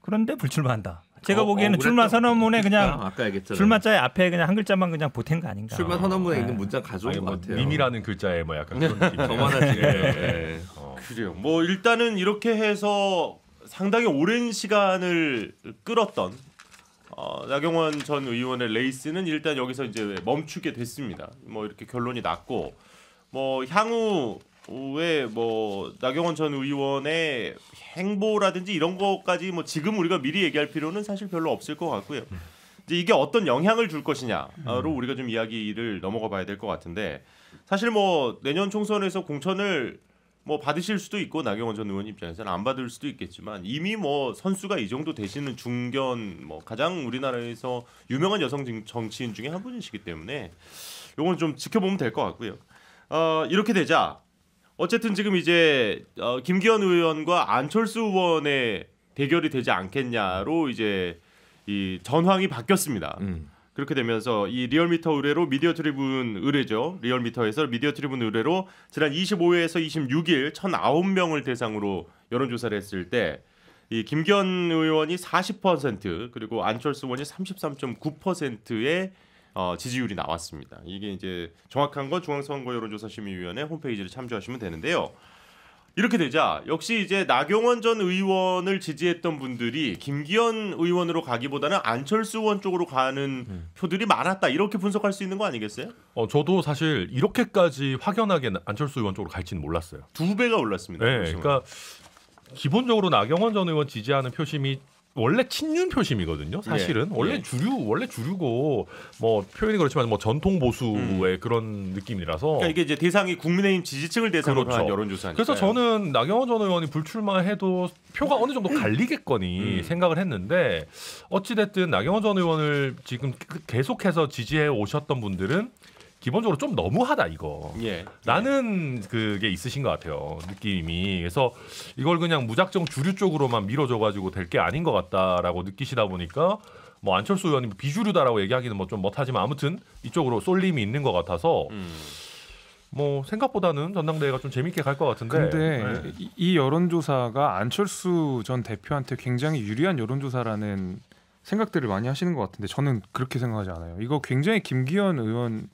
그런데 불출마한다. 제가 어, 보기에는 어, 출마 선언문에 그냥 출마자의 앞에 그냥 한 글자만 그냥 보탠 거 아닌가. 출마 선언문에 네. 있는 문장 가져온 아니, 뭐 것 같아요. 미미라는 글자에 뭐 약간 저만하지. 네. 예, 예. 네. 어. 그래요. 뭐 일단은 이렇게 해서 상당히 오랜 시간을 끌었던 어, 나경원 전 의원의 레이스는 일단 여기서 이제 멈추게 됐습니다. 뭐 이렇게 결론이 났고 뭐 향후 왜뭐 나경원 전 의원의 행보라든지 이런 것까지 뭐 지금 우리가 미리 얘기할 필요는 사실 별로 없을 것 같고요. 음. 이제 이게 어떤 영향을 줄 것이냐로 음. 우리가 좀 이야기를 넘어가 봐야 될 것 같은데 사실 뭐 내년 총선에서 공천을 뭐 받으실 수도 있고 나경원 전 의원 입장에서는 안 받을 수도 있겠지만 이미 뭐 선수가 이 정도 되시는 중견 뭐 가장 우리나라에서 유명한 여성 정치인 중에 한 분이시기 때문에 이건좀 지켜보면 될 것 같고요. 어, 이렇게 되자 어쨌든 지금 이제 어, 김기현 의원과 안철수 의원의 대결이 되지 않겠냐로 이제 이 전황이 바뀌었습니다. 음. 그렇게 되면서 이 리얼미터 의뢰로 미디어 트리뷴 의뢰죠. 리얼미터에서 미디어 트리뷴 의뢰로 지난 25회에서 26일 1,009명을 대상으로 여론조사를 했을 때 이 김기현 의원이 40% 그리고 안철수 의원이 33.9%의 어, 지지율이 나왔습니다. 이게 이제 정확한 건 중앙선거 여론조사심의위원회 홈페이지를 참조하시면 되는데요. 이렇게 되자 역시 이제 나경원 전 의원을 지지했던 분들이 김기현 의원으로 가기보다는 안철수 의원 쪽으로 가는 음. 표들이 많았다 이렇게 분석할 수 있는 거 아니겠어요? 어 저도 사실 이렇게까지 확연하게 안철수 의원 쪽으로 갈지는 몰랐어요. 두 배가 올랐습니다. 네, 그러니까 기본적으로 나경원 전 의원 지지하는 표심이 원래 친윤 표심이거든요. 네. 사실은 예. 원래 네. 주류 원래 주류고 뭐 표현이 그렇지만 뭐 전통 보수의 음. 그런 느낌이라서 그러니까 이게 이제 대상이 국민의힘 지지층을 대상으로 그렇죠. 한 여론조사니까. 그래서 저는 나경원 전 의원이 불출마해도 표가 어느 정도 갈리겠거니 음. 생각을 했는데 어찌 됐든 나경원 전 의원을 지금 그 계속해서 지지해 오셨던 분들은 기본적으로 좀 너무하다 이거. 예. 나는 그게 있으신 것 같아요 느낌이. 그래서 이걸 그냥 무작정 주류 쪽으로만 밀어줘가지고 될 게 아닌 것 같다라고 느끼시다 보니까 뭐 안철수 의원이 뭐 비주류다라고 얘기하기는 뭐 좀 못하지만 아무튼 이쪽으로 쏠림이 있는 것 같아서. 음. 뭐 생각보다는 전당대회가 좀 재밌게 갈 것 같은데. 근데 네. 이 여론조사가 안철수 전 대표한테 굉장히 유리한 여론조사라는 생각들을 많이 하시는 것 같은데 저는 그렇게 생각하지 않아요. 이거 굉장히 김기현 의원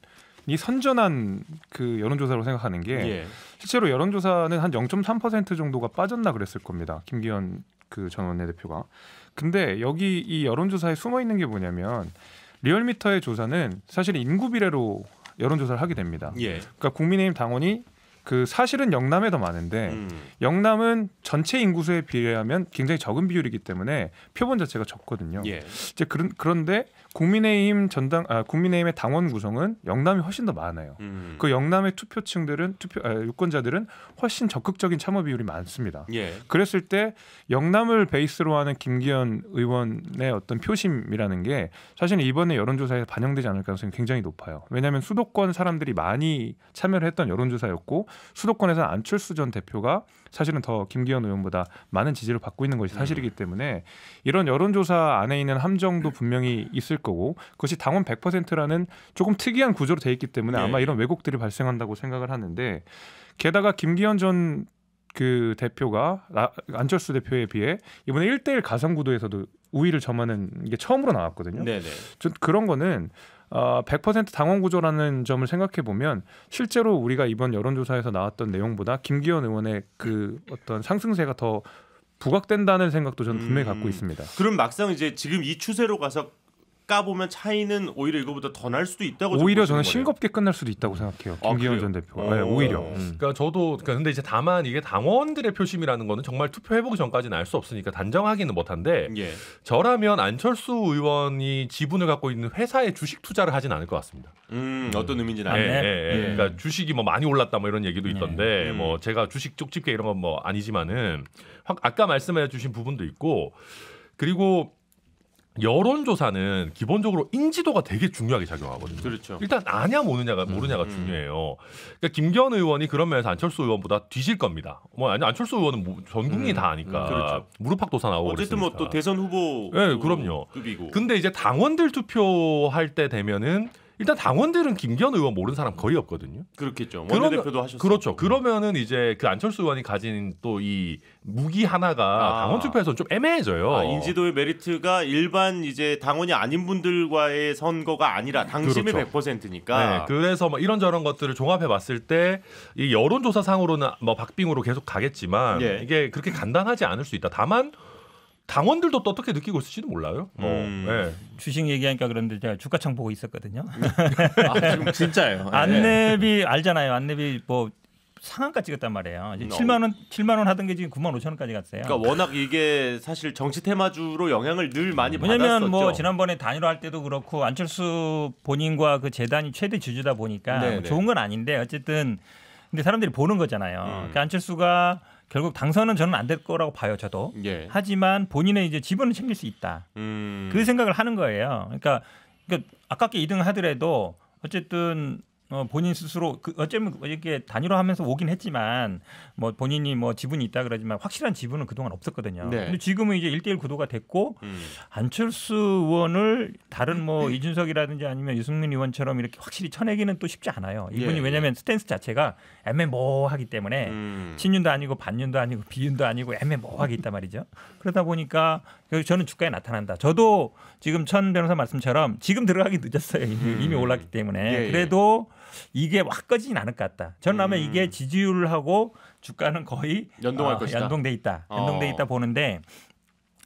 이 선전한 그 여론조사로 생각하는 게 예. 실제로 여론조사는 한 0.3% 정도가 빠졌나 그랬을 겁니다. 김기현 그전 원내대표가. 근데 여기 이 여론조사에 숨어 있는 게 뭐냐면 리얼미터의 조사는 사실 인구 비례로 여론조사를 하게 됩니다. 예. 그러니까 국민의힘 당원이 그 사실은 영남에 더 많은데 음. 영남은 전체 인구수에 비례하면 굉장히 적은 비율이기 때문에 표본 자체가 적거든요. 예. 이제 그런 그런데 국민의힘 전당 아 국민의힘의 당원 구성은 영남이 훨씬 더 많아요. 음. 그 영남의 투표층들은 투표 아, 유권자들은 훨씬 적극적인 참여 비율이 많습니다. 예. 그랬을 때 영남을 베이스로 하는 김기현 의원의 어떤 표심이라는 게 사실 은 이번에 여론조사에 반영되지 않을 가능성이 굉장히 높아요. 왜냐하면 수도권 사람들이 많이 참여를 했던 여론조사였고 수도권에서 안철수 전 대표가 사실은 더 김기현 의원보다 많은 지지를 받고 있는 것이 사실이기 음. 때문에 이런 여론조사 안에 있는 함정도 분명히 있을 거고 그것이 당원 100%라는 조금 특이한 구조로 돼 있기 때문에 아마 네. 이런 왜곡들이 발생한다고 생각을 하는데 게다가 김기현 전 그 대표가 아, 안철수 대표에 비해 이번에 1대1 가상 구도에서도 우위를 점하는 게 처음으로 나왔거든요. 네네. 저 그런 거는 어, 100% 당원 구조라는 점을 생각해 보면 실제로 우리가 이번 여론조사에서 나왔던 내용보다 김기현 의원의 그 어떤 상승세가 더 부각된다는 생각도 저는 분명히 음. 갖고 있습니다. 음, 그럼 막상 이제 지금 이 추세로 가서 까보면 차이는 오히려 이거보다 더 날 수도 있다고 오히려 저는 거네요. 싱겁게 끝날 수도 있다고 생각해요. 아, 김기현 아, 전 대표. 어. 네, 오히려. 음. 그러니까 저도 그런데 그러니까 이제 다만 이게 당원들의 표심이라는 거는 정말 투표해 보기 전까지는 알 수 없으니까 단정하기는 못한데 예. 저라면 안철수 의원이 지분을 갖고 있는 회사에 주식 투자를 하진 않을 것 같습니다. 음, 음. 어떤 의미인지는 아네 예, 예, 예, 예, 그러니까 주식이 뭐 많이 올랐다 뭐 이런 얘기도 네. 있던데 음. 뭐 제가 주식 쪽집게 이런 건 뭐 아니지만은 아까 말씀해 주신 부분도 있고 그리고 여론조사는 기본적으로 인지도가 되게 중요하게 작용하거든요. 그렇죠. 일단 아냐 모느냐가 음, 모르냐가 음, 음. 중요해요. 그러니까 김기현 의원이 그런 면에서 안철수 의원보다 뒤질 겁니다. 뭐 아니 안철수 의원은 전국이 음, 다 아니까 음, 그렇죠. 무릎팍도사 나오고 어쨌든 뭐 또 대선 후보 예, 네, 그럼요. 급이고. 근데 이제 당원들 투표할 때 되면은 일단 당원들은 김기현 의원 모르는 사람 거의 없거든요. 그렇겠죠. 원내대표도 하셨어. 그렇죠. 그러면은 이제 그 안철수 의원이 가진 또 이 무기 하나가 아. 당원 투표에서 는좀 애매해져요. 아, 인지도의 메리트가 일반 이제 당원이 아닌 분들과의 선거가 아니라 당심이 그렇죠. 100%니까. 네, 그래서 뭐 이런저런 것들을 종합해 봤을 때 이 여론조사상으로는 뭐 박빙으로 계속 가겠지만 예. 이게 그렇게 간단하지 않을 수 있다. 다만 당원들도 또 어떻게 느끼고 있을지도 몰라요. 어, 음. 네. 주식 얘기하니까 그런데 제가 주가창 보고 있었거든요. 아, 진짜요. 예. 안내비 알잖아요. 안내비 뭐 상한까지 갔단 말이에요. 이제 no. 음. 7만 원 7만 원 하던 게 지금 9만 5천 원까지 갔어요. 그러니까 워낙 이게 사실 정치 테마주로 영향을 늘 많이 받았었죠. 왜냐면 뭐 지난번에 단일화 할 때도 그렇고 안철수 본인과 그 재단이 최대 주주다 보니까 네, 뭐 좋은 네. 건 아닌데 어쨌든 근데 사람들이 보는 거잖아요. 음. 그러니까 안철수가 결국 당선은 저는 안 될 거라고 봐요, 저도. 예. 하지만 본인의 이제 지분을 챙길 수 있다. 음. 그 생각을 하는 거예요. 그러니까, 그러니까 아깝게 2등 하더라도 어쨌든 어, 본인 스스로 그 어쩌면 이렇게 단일화하면서 오긴 했지만 뭐 본인이 뭐 지분이 있다 그러지만 확실한 지분은 그동안 없었거든요. 네. 근데 지금은 이제 1대1 구도가 됐고 음. 안철수 의원을 다른 뭐 이준석이라든지 아니면 유승민 의원처럼 이렇게 확실히 쳐내기는 또 쉽지 않아요. 이분이 예, 왜냐면 예. 스탠스 자체가 애매모호하기 때문에 음. 친윤도 아니고 반윤도 아니고 비윤도 아니고 애매모호하게 있단 말이죠. 그러다 보니까 저는 주가에 나타난다. 저도 지금 천 변호사 말씀처럼 지금 들어가기 늦었어요. 이미, 음. 이미 올랐기 때문에 예, 예. 그래도 이게 확 꺼지진 않을 것 같다. 저는 아마 이게 음. 지지율하고 주가는 거의 연동할 어, 것이다. 연동돼 있다. 어. 연동돼 있다 보는데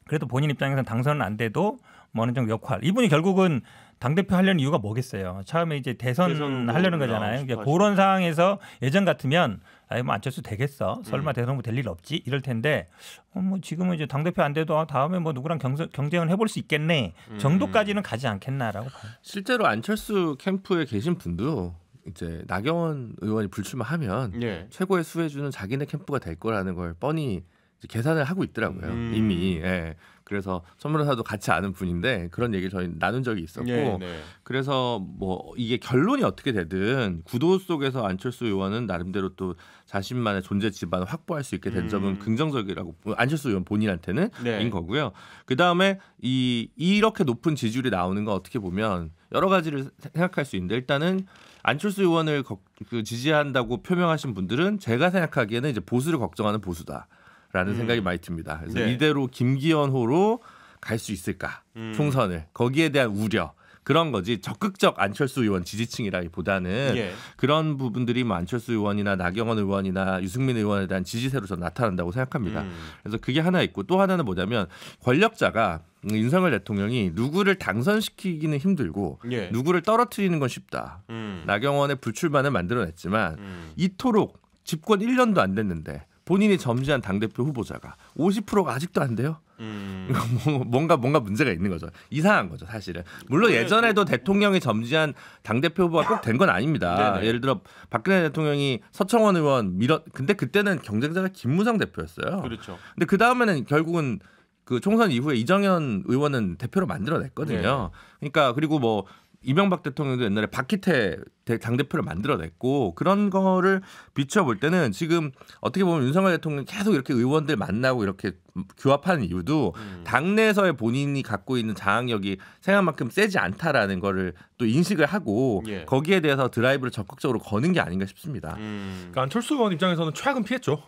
그래도 본인 입장에서는 당선은 안 돼도 뭐 어느 정도 역할. 이분이 결국은 당 대표 하려는 이유가 뭐겠어요? 처음에 이제 대선, 대선 하려는 거잖아요. 그러니까 그런 상황에서 예전 같으면 아이 뭐 안철수 되겠어 설마 음. 대선 후될 일 없지 이럴 텐데 어, 뭐 지금은 이제 당 대표 안 돼도 아, 다음에 뭐 누구랑 경선, 경쟁을 해볼 수 있겠네 음. 정도까지는 가지 않겠나라고 봐요. 실제로 안철수 캠프에 계신 분도 이제 나경원 의원이 불출마하면 예. 최고의 수혜주는 자기네 캠프가 될 거라는 걸 뻔히 계산을 하고 있더라고요. 음. 이미 예. 그래서 선물호사도 같이 아는 분인데 그런 얘기를 저희 나눈 적이 있었고 네, 네. 그래서 뭐 이게 결론이 어떻게 되든 구도 속에서 안철수 의원은 나름대로 또 자신만의 존재 지반을 확보할 수 있게 된 음. 점은 긍정적이라고 안철수 의원 본인한테는 네. 인 거고요. 그 다음에 이 이렇게 높은 지지율이 나오는 건 어떻게 보면 여러 가지를 생각할 수 있는데 일단은 안철수 의원을 거, 그 지지한다고 표명하신 분들은 제가 생각하기에는 이제 보수를 걱정하는 보수다. 라는 음. 생각이 많이 듭니다. 그래서 네. 이대로 김기현호로 갈 수 있을까 음. 총선을 거기에 대한 우려 그런 거지 적극적 안철수 의원 지지층이라기보다는 예. 그런 부분들이 뭐 안철수 의원이나 나경원 의원이나 유승민 의원에 대한 지지세로 서 나타난다고 생각합니다. 음. 그래서 그게 하나 있고 또 하나는 뭐냐면 권력자가 윤석열 대통령이 누구를 당선시키기는 힘들고 예. 누구를 떨어뜨리는 건 쉽다. 음. 나경원의 불출마는 만들어냈지만 음. 이토록 집권 1년도 안 됐는데 본인이 점지한 당대표 후보자가 50%가 아직도 안 돼요. 음. 뭐, 뭔가 뭔가 문제가 있는 거죠. 이상한 거죠, 사실은. 물론 네, 예전에도 네. 대통령이 점지한 당대표 후보가 꼭 된 건 아닙니다. 네네. 네. 예를 들어 박근혜 대통령이 서청원 의원 밀어 근데 그때는 경쟁자가 김무성 대표였어요. 그렇죠. 근데 그 다음에는 결국은 그 총선 이후에 이정현 의원은 대표로 만들어냈거든요. 네. 그러니까 그리고 뭐 이명박 대통령도 옛날에 박희태 당대표를 만들어냈고 그런 거를 비춰볼 때는 지금 어떻게 보면 윤석열 대통령 계속 이렇게 의원들 만나고 이렇게 교합하는 이유도 음. 당내에서의 본인이 갖고 있는 장악력이 생각만큼 세지 않다라는 거를 또 인식을 하고 예. 거기에 대해서 드라이브를 적극적으로 거는 게 아닌가 싶습니다. 음. 그러니까 안철수 의원 입장에서는 최악은 피했죠.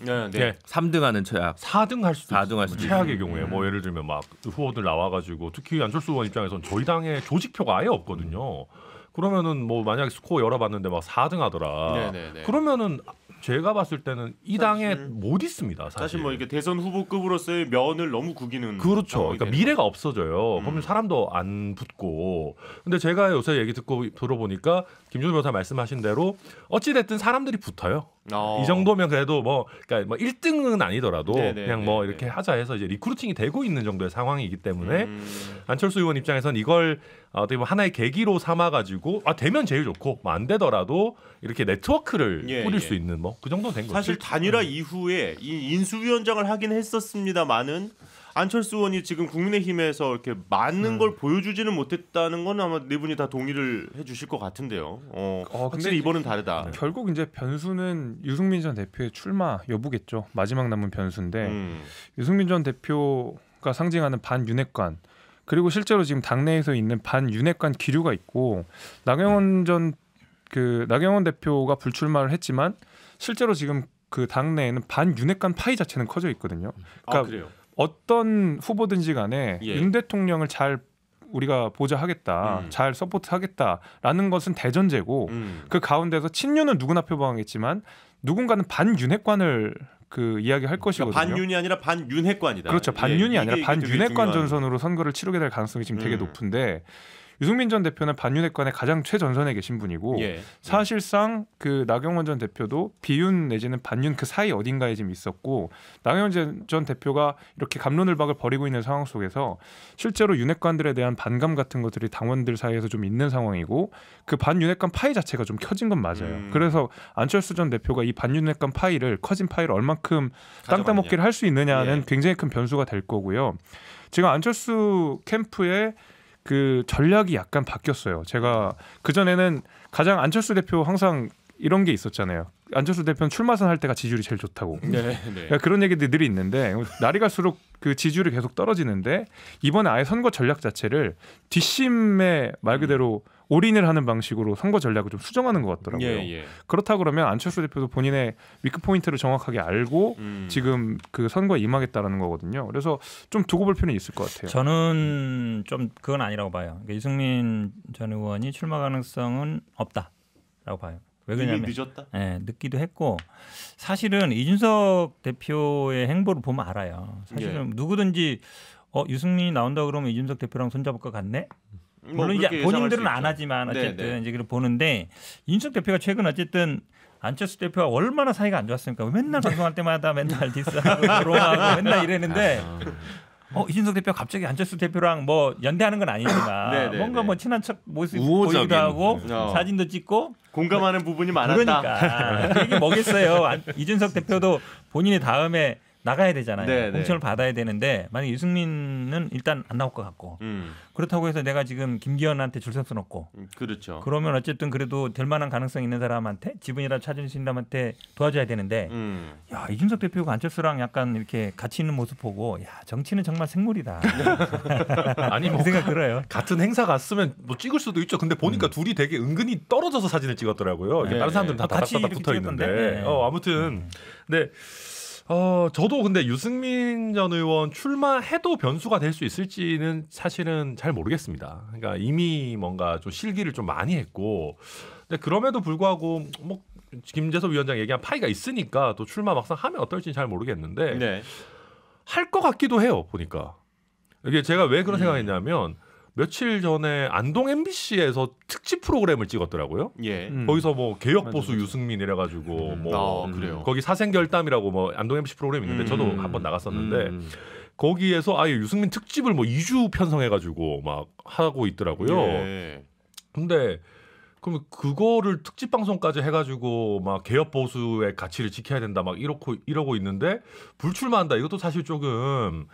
네, 네. 예. 3등하는 최악. 4등 할 수도 4등 할 수도 최악의 경우에 음. 뭐 예를 들면 막 후보들 나와가지고 특히 안철수 의원 입장에선 저희 당에 조직표가 아예 없거든요. 그러면은 뭐 만약에 스코어 열어봤는데 막 4등 하더라. 네네네. 네, 네. 그러면은 제가 봤을 때는 이 당에 사실, 못 있습니다. 사실. 사실 뭐 이게 대선 후보급으로서의 면을 너무 구기는 그렇죠. 그러니까 미래가 없어져요. 음. 그러면 사람도 안 붙고. 근데 제가 요새 얘기 듣고 들어보니까 김준호 변호사 말씀하신 대로 어찌 됐든 사람들이 붙어요. 어. 이 정도면 그래도 뭐 그러니까 뭐 1등은 아니더라도 네네, 네, 그냥 네, 뭐 네네. 이렇게 하자 해서 이제 리크루팅이 되고 있는 정도의 상황이기 때문에 음. 안철수 의원 입장에선 이걸 어떻게 보면 하나의 계기로 삼아 가지고 아 되면 제일 좋고 뭐안 되더라도 이렇게 네트워크를 예, 뿌릴 예. 수 있는 뭐 그 정도 된 거죠. 사실 단일화 음. 이후에 이 인수위원장을 하긴 했었습니다만은 안철수 의원이 지금 국민의힘에서 이렇게 맞는 음. 걸 보여주지는 못했다는 건 아마 네 분이 다 동의를 해주실 것 같은데요. 어, 어확실 이번은 다르다. 네. 결국 이제 변수는 유승민 전 대표의 출마 여부겠죠. 마지막 남은 변수인데 음. 유승민 전 대표가 상징하는 반윤핵관 그리고 실제로 지금 당내에서 있는 반윤핵관 기류가 있고 나경원 전 그 나경원 대표가 불출마를 했지만 실제로 지금 그 당내에는 반윤핵관 파이 자체는 커져 있거든요. 아, 그러니까 아, 어떤 후보든지 간에 예. 윤 대통령을 잘 우리가 보좌하겠다, 음. 잘 서포트하겠다라는 것은 대전제고 음. 그 가운데서 친윤은 누구나 표방하겠지만 누군가는 반윤핵관을 그 이야기할 그러니까 것이거든요. 그러니까 반윤이 아니라 반윤핵관이다. 그렇죠. 예, 반윤이 예, 아니라 반윤핵관 전선으로 선거를 치르게 될 가능성이 지금 음. 되게 높은데 유승민 전 대표는 반윤핵관의 가장 최전선에 계신 분이고 예. 사실상 그 나경원 전 대표도 비윤 내지는 반윤 그 사이 어딘가에 지금 있었고 나경원 전 대표가 이렇게 감론을박을 벌이고 있는 상황 속에서 실제로 윤핵관들에 대한 반감 같은 것들이 당원들 사이에서 좀 있는 상황이고 그 반윤핵관 파이 자체가 좀 켜진 건 맞아요. 음. 그래서 안철수 전 대표가 이 반윤핵관 파이를 커진 파이를 얼만큼 땅 따먹기를 할 수 있느냐는 예. 굉장히 큰 변수가 될 거고요. 지금 안철수 캠프에 그 전략이 약간 바뀌었어요. 제가 그 전에는 가장 안철수 대표 항상 이런 게 있었잖아요. 안철수 대표는 출마 선할 때가 지지율이 제일 좋다고. 네, 네. 그러니까 그런 얘기들이 있는데 날이 갈수록 그 지지율이 계속 떨어지는데 이번에 아예 선거 전략 자체를 뒷심에 말 그대로 음. 올인을 하는 방식으로 선거 전략을 좀 수정하는 것 같더라고요. 예, 예. 그렇다 그러면 안철수 대표도 본인의 위크 포인트를 정확하게 알고 음. 지금 그 선거에 임하겠다라는 거거든요. 그래서 좀 두고 볼 필요는 있을 것 같아요. 저는 좀 그건 아니라고 봐요. 그러니까 이승민 전 의원이 출마 가능성은 없다라고 봐요. 왜 그러냐면 늦었다. 예, 네, 늦기도 했고 사실은 이준석 대표의 행보를 보면 알아요. 사실은 예. 누구든지 어 유승민이 나온다 그러면 이준석 대표랑 손잡을 것 같네. 뭐 물론 이제 본인들은 안 하지만 네, 어쨌든 네네. 이제 그걸 보는데 인석 대표가 최근 어쨌든 안철수 대표가 얼마나 사이가 안 좋았습니까? 맨날 방송할 때마다 맨날 디스하고 그러고 맨날 이랬는데 아. 어 이준석 대표 갑자기 안철수 대표랑 뭐 연대하는 건 아니지만 네, 네, 뭔가 뭐 친한 척 모습 우호적인. 보이기도 하고 음. 어. 사진도 찍고 공감하는 부분이 많았다. 그러니까 이게 아, 그 뭐겠어요? 이준석 대표도 본인의 다음에 나가야 되잖아요. 네네. 공천을 받아야 되는데 만약 유승민은 일단 안 나올 것 같고 음. 그렇다고 해서 내가 지금 김기현한테 줄선 없고 음, 그렇죠. 그러면 어쨌든 그래도 될 만한 가능성 있는 사람한테 지분이라 찾은 사람한테 도와줘야 되는데 음. 야 이준석 대표가 안철수랑 약간 이렇게 같이 있는 모습 보고 야 정치는 정말 생물이다. 아니 뭐 그 생각 들어요. 같은 행사 갔으면 뭐 찍을 수도 있죠. 근데 보니까 음. 둘이 되게 은근히 떨어져서 사진을 찍었더라고요. 네. 다른 네. 사람들은 다 뭐 같이 붙어 있는데 네, 네. 어, 아무튼 네. 어, 저도 근데 유승민 전 의원 출마해도 변수가 될 수 있을지는 사실은 잘 모르겠습니다. 그러니까 이미 뭔가 좀 실기를 좀 많이 했고, 근데 그럼에도 불구하고 뭐김재석 위원장 얘기한 파이가 있으니까 또 출마 막상 하면 어떨지는 잘 모르겠는데 네. 할것 같기도 해요 보니까 이게 제가 왜 그런 생각했냐면. 음. 며칠 전에 안동 MBC에서 특집 프로그램을 찍었더라고요. 예. 음. 거기서 뭐 개혁 보수 유승민이래 가지고 음. 뭐 아, 그래요. 음. 거기 사생 결담이라고 뭐 안동 MBC 프로그램 있는데 음. 저도 한번 나갔었는데 음. 거기에서 아예 유승민 특집을 뭐 2주 편성해 가지고 막 하고 있더라고요. 예. 근데 그러면 그거를 특집 방송까지 해가지고 막 개혁 보수의 가치를 지켜야 된다 막 이렇고 이러고 있는데 불출마한다 이것도 사실 조금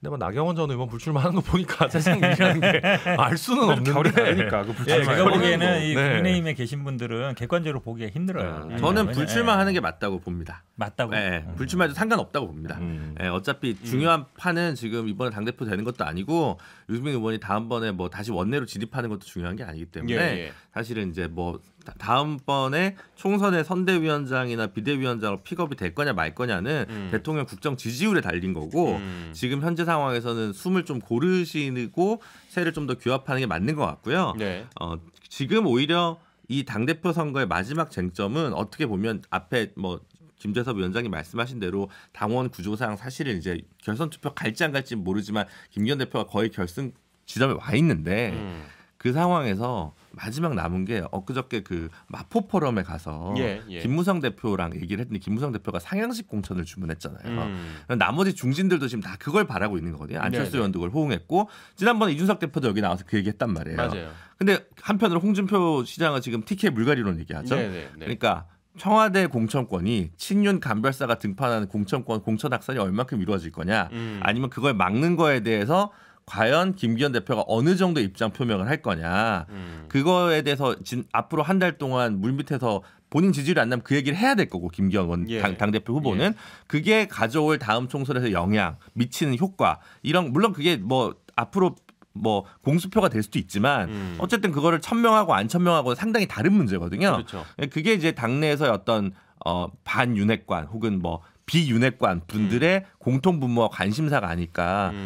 근데 막 뭐 나경원 전 의원 불출마하는 거 보니까 세상 일이라는 게 알 수는 없는데 결이 니까그 불출마. 예, 제가 그러니까 보기에는 뭐. 이 네. 국민의힘에 네. 계신 분들은 객관적으로 보기가 힘들어요. 네. 저는 불출마하는 예. 게 맞다고 봅니다. 맞다고. 예, 음. 불출마도 해 상관없다고 봅니다. 음. 예, 어차피 음. 중요한 판은 지금 이번에 당 대표 되는 것도 아니고 유승민 의원이 다음번에 뭐 다시 원내로 진입하는 것도 중요한 게 아니기 때문에 예, 예. 사실은 이제 뭐 다음번에 총선의 선대위원장이나 비대위원장으로 픽업이 될 거냐 말 거냐는 음. 대통령 국정 지지율에 달린 거고 음. 지금 현재 상황에서는 숨을 좀 고르시고 새를좀 더 규합하는 게 맞는 것 같고요. 네. 어, 지금 오히려 이당 대표 선거의 마지막 쟁점은 어떻게 보면 앞에 뭐 김재섭 위원장이 말씀하신 대로 당원 구조상 사실은 이제 결선 투표 갈지 안 갈지 모르지만 김기현 대표가 거의 결승 지점에 와 있는데. 음. 그 상황에서 마지막 남은 게 엊그저께 그 마포 포럼에 가서 예, 예. 김무성 대표랑 얘기를 했더니 김무성 대표가 상향식 공천을 주문했잖아요. 음. 나머지 중진들도 지금 다 그걸 바라고 있는 거거든요. 네, 안철수 네. 의원도 그걸 호응했고 지난번에 이준석 대표도 여기 나와서 그 얘기했단 말이에요. 맞아요. 근데 한편으로 홍준표 시장은 지금 TK 물갈이론 얘기하죠. 네네, 네, 그러니까 청와대 공천권이 친윤 간별사가 등판하는 공천권 공천 학살이 얼만큼 이루어질 거냐 음. 아니면 그걸 막는 거에 대해서 과연 김기현 대표가 어느 정도 입장 표명을 할 거냐 음. 그거에 대해서 지금 앞으로 한 달 동안 물밑에서 본인 지지율이 안 나면 그 얘기를 해야 될 거고 김기현 예. 당, 당대표 후보는 예. 그게 가져올 다음 총선에서 영향 미치는 효과 이런 물론 그게 뭐 앞으로 뭐 공수표가 될 수도 있지만 음. 어쨌든 그거를 천명하고 안 천명하고 상당히 다른 문제거든요. 그렇죠. 그게 이제 당내에서의 어떤 어 반윤핵관 혹은 뭐 비윤핵관 분들의 음. 공통 분모와 관심사가 아닐까라는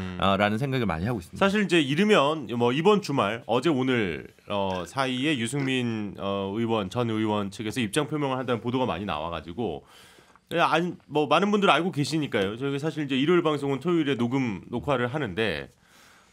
음. 생각을 많이 하고 있습니다. 사실 이제 이르면 뭐 이번 주말 어제 오늘 어 사이에 유승민 어 의원 전 의원 측에서 입장 표명을 한다는 보도가 많이 나와가지고 예, 안뭐 많은 분들 알고 계시니까요. 저희 사실 이제 일요일 방송은 토요일에 녹음 녹화를 하는데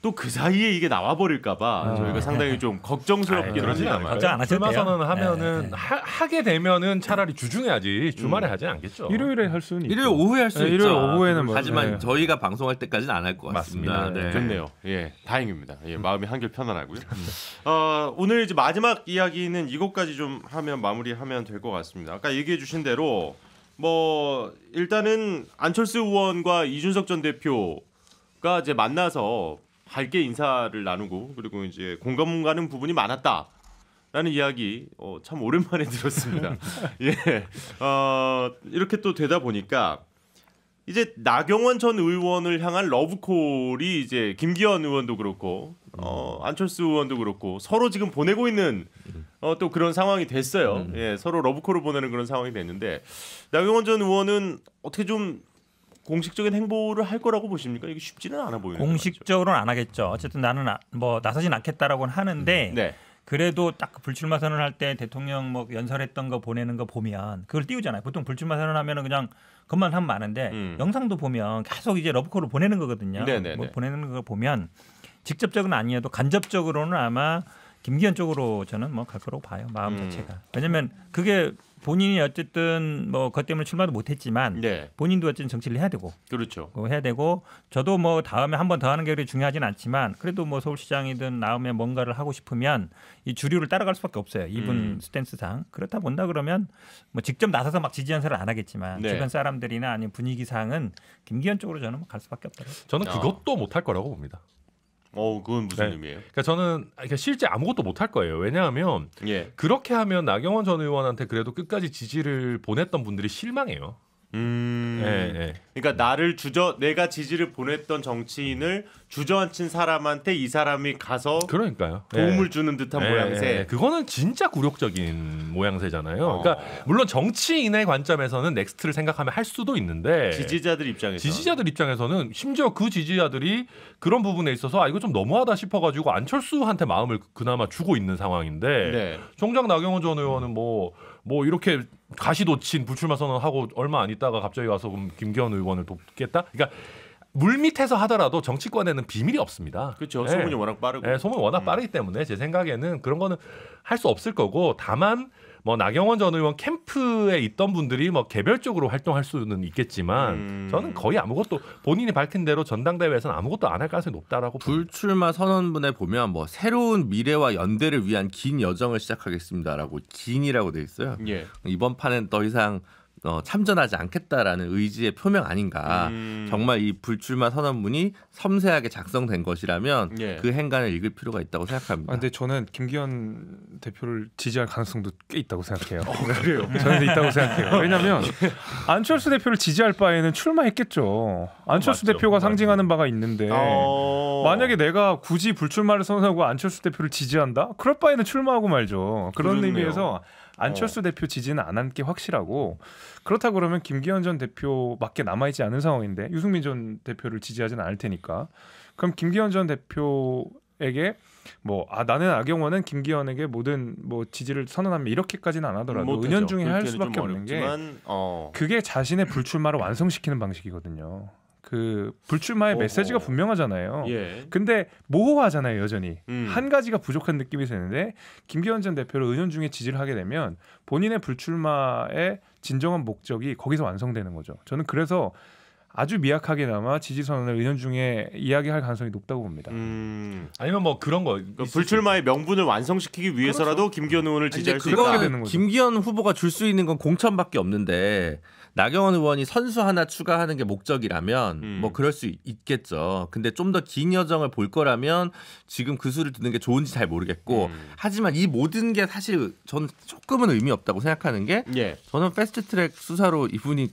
또그 사이에 이게 나와버릴까봐 아, 저희가 상당히 좀 걱정스럽긴 합니다. 걱정 안 하셔도 돼요. 하면은 네, 네. 하, 게 되면은 차라리 주중해야지 음. 주말에 음. 하지 않겠죠. 일요일에 할 수는 일요일 있고. 오후에 할 수 있죠. 일요일 네, 오후에는 뭐, 하지만 네. 저희가 방송할 때까지는 안 할 것 같습니다. 네. 좋네요. 예, 다행입니다. 예, 음. 마음이 한결 편안하고요. 음. 어, 오늘 이제 마지막 이야기는 이것까지 좀 하면 마무리하면 될 것 같습니다. 아까 얘기해주신 대로 뭐 일단은 안철수 의원과 이준석 전 대표가 이제 만나서 밝게 인사를 나누고 그리고 이제 공감 가는 부분이 많았다. 라는 이야기 어, 참 오랜만에 들었습니다. 예, 어, 이렇게 또 되다 보니까 이제 나경원 전 의원을 향한 러브콜이 이제 김기현 의원도 그렇고 어, 음. 안철수 의원도 그렇고 서로 지금 보내고 있는 어, 또 그런 상황이 됐어요. 음. 예, 서로 러브콜을 보내는 그런 상황이 됐는데 나경원 전 의원은 어떻게 좀 공식적인 행보를 할 거라고 보십니까? 이게 쉽지는 않아 보이는 공식적으로는 안 하겠죠. 어쨌든 나는 아, 뭐 나서진 않겠다라고는 하는데 음. 네. 그래도 딱 그 불출마 선언할 때 대통령 뭐 연설했던 거 보내는 거 보면 그걸 띄우잖아요. 보통 불출마 선언하면은 그냥 그것만 하면 많은데 음. 영상도 보면 계속 이제 러브콜을 보내는 거거든요. 네네네. 네, 뭐 네. 보내는 걸 보면 직접적은 아니어도 간접적으로는 아마 김기현 쪽으로 저는 뭐 갈 거라고 봐요. 마음 음. 자체가. 왜냐면 그게 본인이 어쨌든 뭐 그 때문에 출마도 못했지만 네. 본인도 어쨌든 정치를 해야 되고 그렇죠. 뭐 해야 되고 저도 뭐 다음에 한 번 더 하는 게 그리 중요하진 않지만 그래도 뭐 서울시장이든 다음에 뭔가를 하고 싶으면 이 주류를 따라갈 수밖에 없어요. 이분 음. 스탠스상 그렇다 본다 그러면 뭐 직접 나서서 막 지지 연설을 안 하겠지만 네. 주변 사람들이나 아니면 분위기상은 김기현 쪽으로 저는 갈 수밖에 없다. 저는 그것도 어. 못할 거라고 봅니다. 어, 그건 무슨 네. 의미예요? 그러니까 저는 그러니까 실제 아무것도 못할 거예요. 왜냐하면 예. 그렇게 하면 나경원 전 의원한테 그래도 끝까지 지지를 보냈던 분들이 실망해요. 음. 예, 예. 그러니까 나를 주저 내가 지지를 보냈던 정치인을 주저앉힌 사람한테 이 사람이 가서 그러니까요. 도움을 예. 주는 듯한 예, 모양새. 예, 예. 그거는 진짜 굴욕적인 모양새잖아요. 어. 그러니까 물론 정치인의 관점에서는 넥스트를 생각하면 할 수도 있는데 지지자들 입장에서 지지자들 입장에서는 심지어 그 지지자들이 그런 부분에 있어서 아 이거 좀 너무하다 싶어 가지고 안철수한테 마음을 그나마 주고 있는 상황인데 네. 정작 나경원 전 의원은 뭐뭐 뭐 이렇게 가시도친 불출마 선언하고 얼마 안 있다가 갑자기 와서 그럼 김기현 의원을 돕겠다? 그러니까 물밑에서 하더라도 정치권에는 비밀이 없습니다. 그렇죠. 소문이 예. 워낙 빠르고. 예, 소문 워낙 음. 빠르기 때문에 제 생각에는 그런 거는 할 수 없을 거고 다만 뭐 나경원 전 의원 캠프에 있던 분들이 뭐 개별적으로 활동할 수는 있겠지만 음. 저는 거의 아무것도 본인이 밝힌 대로 전당대회에서는 아무것도 안 할 가능성이 높다라고 불출마 선언문에 보면 뭐 새로운 미래와 연대를 위한 긴 여정을 시작하겠습니다라고 긴이라고 돼 있어요. 예. 이번 판엔 더 이상 어, 참전하지 않겠다라는 의지의 표명 아닌가. 음. 정말 이 불출마 선언문이 섬세하게 작성된 것이라면 예. 그 행간을 읽을 필요가 있다고 생각합니다. 아, 근데 저는 김기현 대표를 지지할 가능성도 꽤 있다고 생각해요. 어, 그래요? 저는 있다고 생각해요. 왜냐하면 안철수 대표를 지지할 바에는 출마했겠죠. 안철수 맞 대표가 맞죠. 상징하는 바가 있는데 어... 만약에 내가 굳이 불출마를 선언하고 안철수 대표를 지지한다? 그럴 바에는 출마하고 말죠. 그런 그렇네요. 의미에서 안철수 어. 대표 지지는 안한게 확실하고 그렇다 그러면 김기현 전 대표밖에 남아있지 않은 상황인데 유승민 전 대표를 지지하지는 않을 테니까 그럼 김기현 전 대표에게 뭐 아 나는 악영원은 김기현에게 모든 뭐 지지를 선언하면 이렇게까지는 안 하더라도 은연중에 할 수밖에 없는 게 어. 그게 자신의 불출마를 완성시키는 방식이거든요. 그 불출마의 어허. 메시지가 분명하잖아요. 예. 근데 모호하잖아요, 여전히. 음. 한 가지가 부족한 느낌이 드는데 김기현 전 대표를 의원 중에 지지를 하게 되면 본인의 불출마의 진정한 목적이 거기서 완성되는 거죠. 저는 그래서 아주 미약하게나마 지지 선언을 의원 중에 이야기할 가능성이 높다고 봅니다. 음... 아니면 뭐 그런 거 그러니까 불출마의 명분을 완성시키기 위해서라도 그렇죠. 김기현 의원을 지지할 수 있다. 되는 거죠. 김기현 후보가 줄 수 있는 건 공천밖에 없는데 나경원 의원이 선수 하나 추가하는 게 목적이라면 음. 뭐 그럴 수 있겠죠. 근데 좀 더 긴 여정을 볼 거라면 지금 그 수를 듣는 게 좋은지 잘 모르겠고 음. 하지만 이 모든 게 사실 전 조금은 의미 없다고 생각하는 게 예. 저는 패스트트랙 수사로 이분이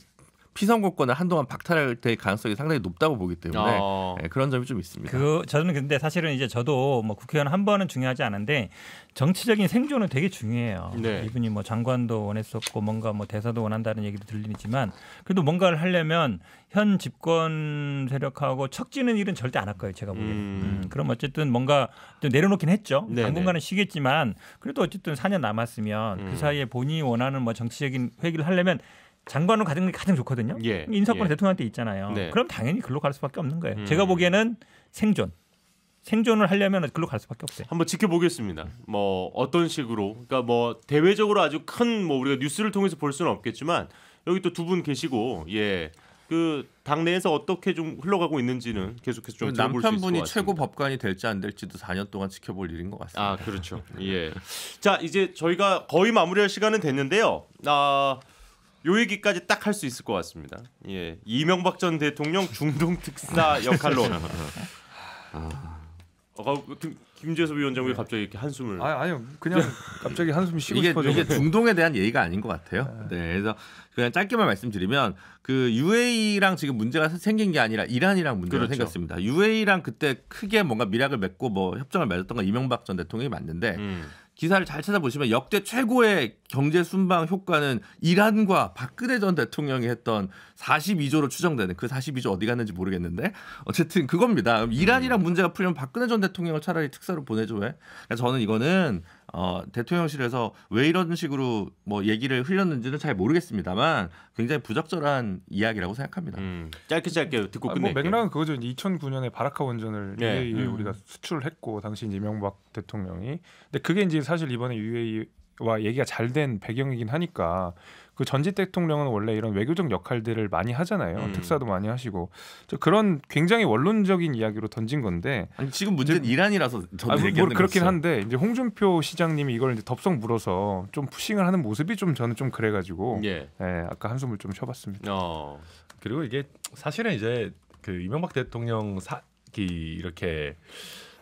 피선거권을 한동안 박탈할 때 가능성이 상당히 높다고 보기 때문에 어. 네, 그런 점이 좀 있습니다. 그 저는 근데 사실은 이제 저도 뭐 국회의원 한 번은 중요하지 않은데 정치적인 생존은 되게 중요해요. 네. 이분이 뭐 장관도 원했었고 뭔가 뭐 대사도 원한다는 얘기도 들리지만 그래도 뭔가를 하려면 현 집권 세력하고 척지는 일은 절대 안 할 거예요. 제가 보기에는. 음. 음, 그럼 어쨌든 뭔가 좀 내려놓긴 했죠. 네네. 당분간은 네. 쉬겠지만 그래도 어쨌든 4년 남았으면 그 음. 그 사이에 본인이 원하는 뭐 정치적인 회기를 하려면 장관으로 가는 게 가장 좋거든요. 예. 인사권 예. 대통령한테 있잖아요. 네. 그럼 당연히 글로 갈 수밖에 없는 거예요. 음. 제가 보기에는 생존. 생존을 하려면 글로 갈 수밖에 없어요. 한번 지켜보겠습니다. 뭐 어떤 식으로 그러니까 뭐 대외적으로 아주 큰 뭐 우리가 뉴스를 통해서 볼 수는 없겠지만 여기 또 두 분 계시고 예. 그 당내에서 어떻게 좀 흘러가고 있는지는 계속해서 좀 들어볼 남편분이 최고 법관이 될지 안 될지도 4년 동안 지켜볼 일인 것 같습니다. 아 그렇죠. 예. 자 이제 저희가 거의 마무리할 시간은 됐는데요. 아요 얘기까지 딱 할 수 있을 것 같습니다. 예, 이명박 전 대통령 중동 특사 역할로. 아. 어, 김재섭 위원장이 네. 갑자기 이렇게 한숨을. 아, 아니요, 그냥 갑자기 한숨 쉬고 이게, 싶어져. 이게 중동에 대한 예의가 아닌 것 같아요. 네, 네 그래서 그냥 짧게만 말씀드리면 그 UAE랑 지금 문제가 생긴 게 아니라 이란이랑 문제가 그렇죠. 생겼습니다. UAE랑 그때 크게 뭔가 미락을 맺고 뭐 협정을 맺었던 건 이명박 전 대통령이 맞는데. 음. 기사를 잘 찾아보시면 역대 최고의 경제 순방 효과는 이란과 박근혜 전 대통령이 했던 42조로 추정되는 그 42조 어디 갔는지 모르겠는데 어쨌든 그겁니다. 이란이란 음. 문제가 풀리면 박근혜 전 대통령을 차라리 특사로 보내줘 왜? 그러니까 저는 이거는 어, 대통령실에서 왜 이런 식으로 뭐 얘기를 흘렸는지는 잘 모르겠습니다만 굉장히 부적절한 이야기라고 생각합니다. 음, 짧게 짧게 듣고 아, 뭐 끝낼뭐 맥락은 그거죠. 2009년에 바라카 원전을 네. u a e 음. 우리가 수출을 했고 당시 이명박 대통령이 근데 그게 이제 사실 이번에 UAE와 얘기가 잘 된 배경이긴 하니까 그 전직 대통령은 원래 이런 외교적 역할들을 많이 하잖아요. 음. 특사도 많이 하시고 그런 굉장히 원론적인 이야기로 던진 건데 아니, 지금 문제는 이제, 이란이라서 저도 아, 얘기하는 그렇긴 한데 이제 홍준표 시장님이 이걸 이제 덥석 물어서 좀 푸싱을 하는 모습이 좀 저는 좀 그래가지고 예, 예 아까 한숨을 좀 쉬어봤습니다. 어. 그리고 이게 사실은 이제 그 이명박 대통령 사기 이렇게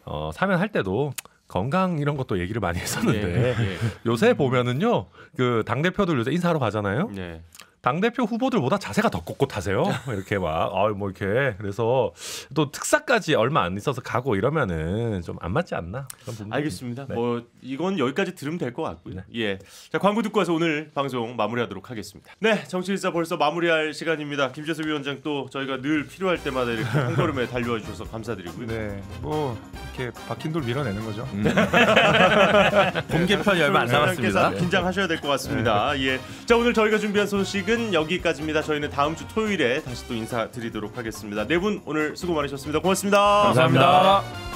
어, 사면할 때도 건강 이런 것도 얘기를 많이 했었는데 예, 예. 요새 보면은요 그당 대표들 요새 인사하러 가잖아요. 예. 당 대표 후보들보다 자세가 더 꼿꼿하세요. 이렇게 막 아유 뭐 이렇게 그래서 또 특사까지 얼마 안 있어서 가고 이러면은 좀 안 맞지 않나? 알겠습니다. 네. 뭐 이건 여기까지 들으면 될것 같고요. 네. 예. 자 광고 듣고 와서 오늘 방송 마무리하도록 하겠습니다. 네, 정치일사 벌써 마무리할 시간입니다. 김재수 위원장 또 저희가 늘 필요할 때마다 이렇게 한 걸음에 달려와 주셔서 감사드리고요. 네, 뭐 이렇게 박힌 돌 밀어내는 거죠. 음. 공개편이 얼마 안 남았습니다. 긴장하셔야 될 것 같습니다. 네. 예. 자 오늘 저희가 준비한 소식은 소식은 여기까지입니다. 저희는 다음 주 토요일에 다시 또 인사드리도록 하겠습니다. 네 분 오늘 수고 많으셨습니다. 고맙습니다 감사합니다. 감사합니다.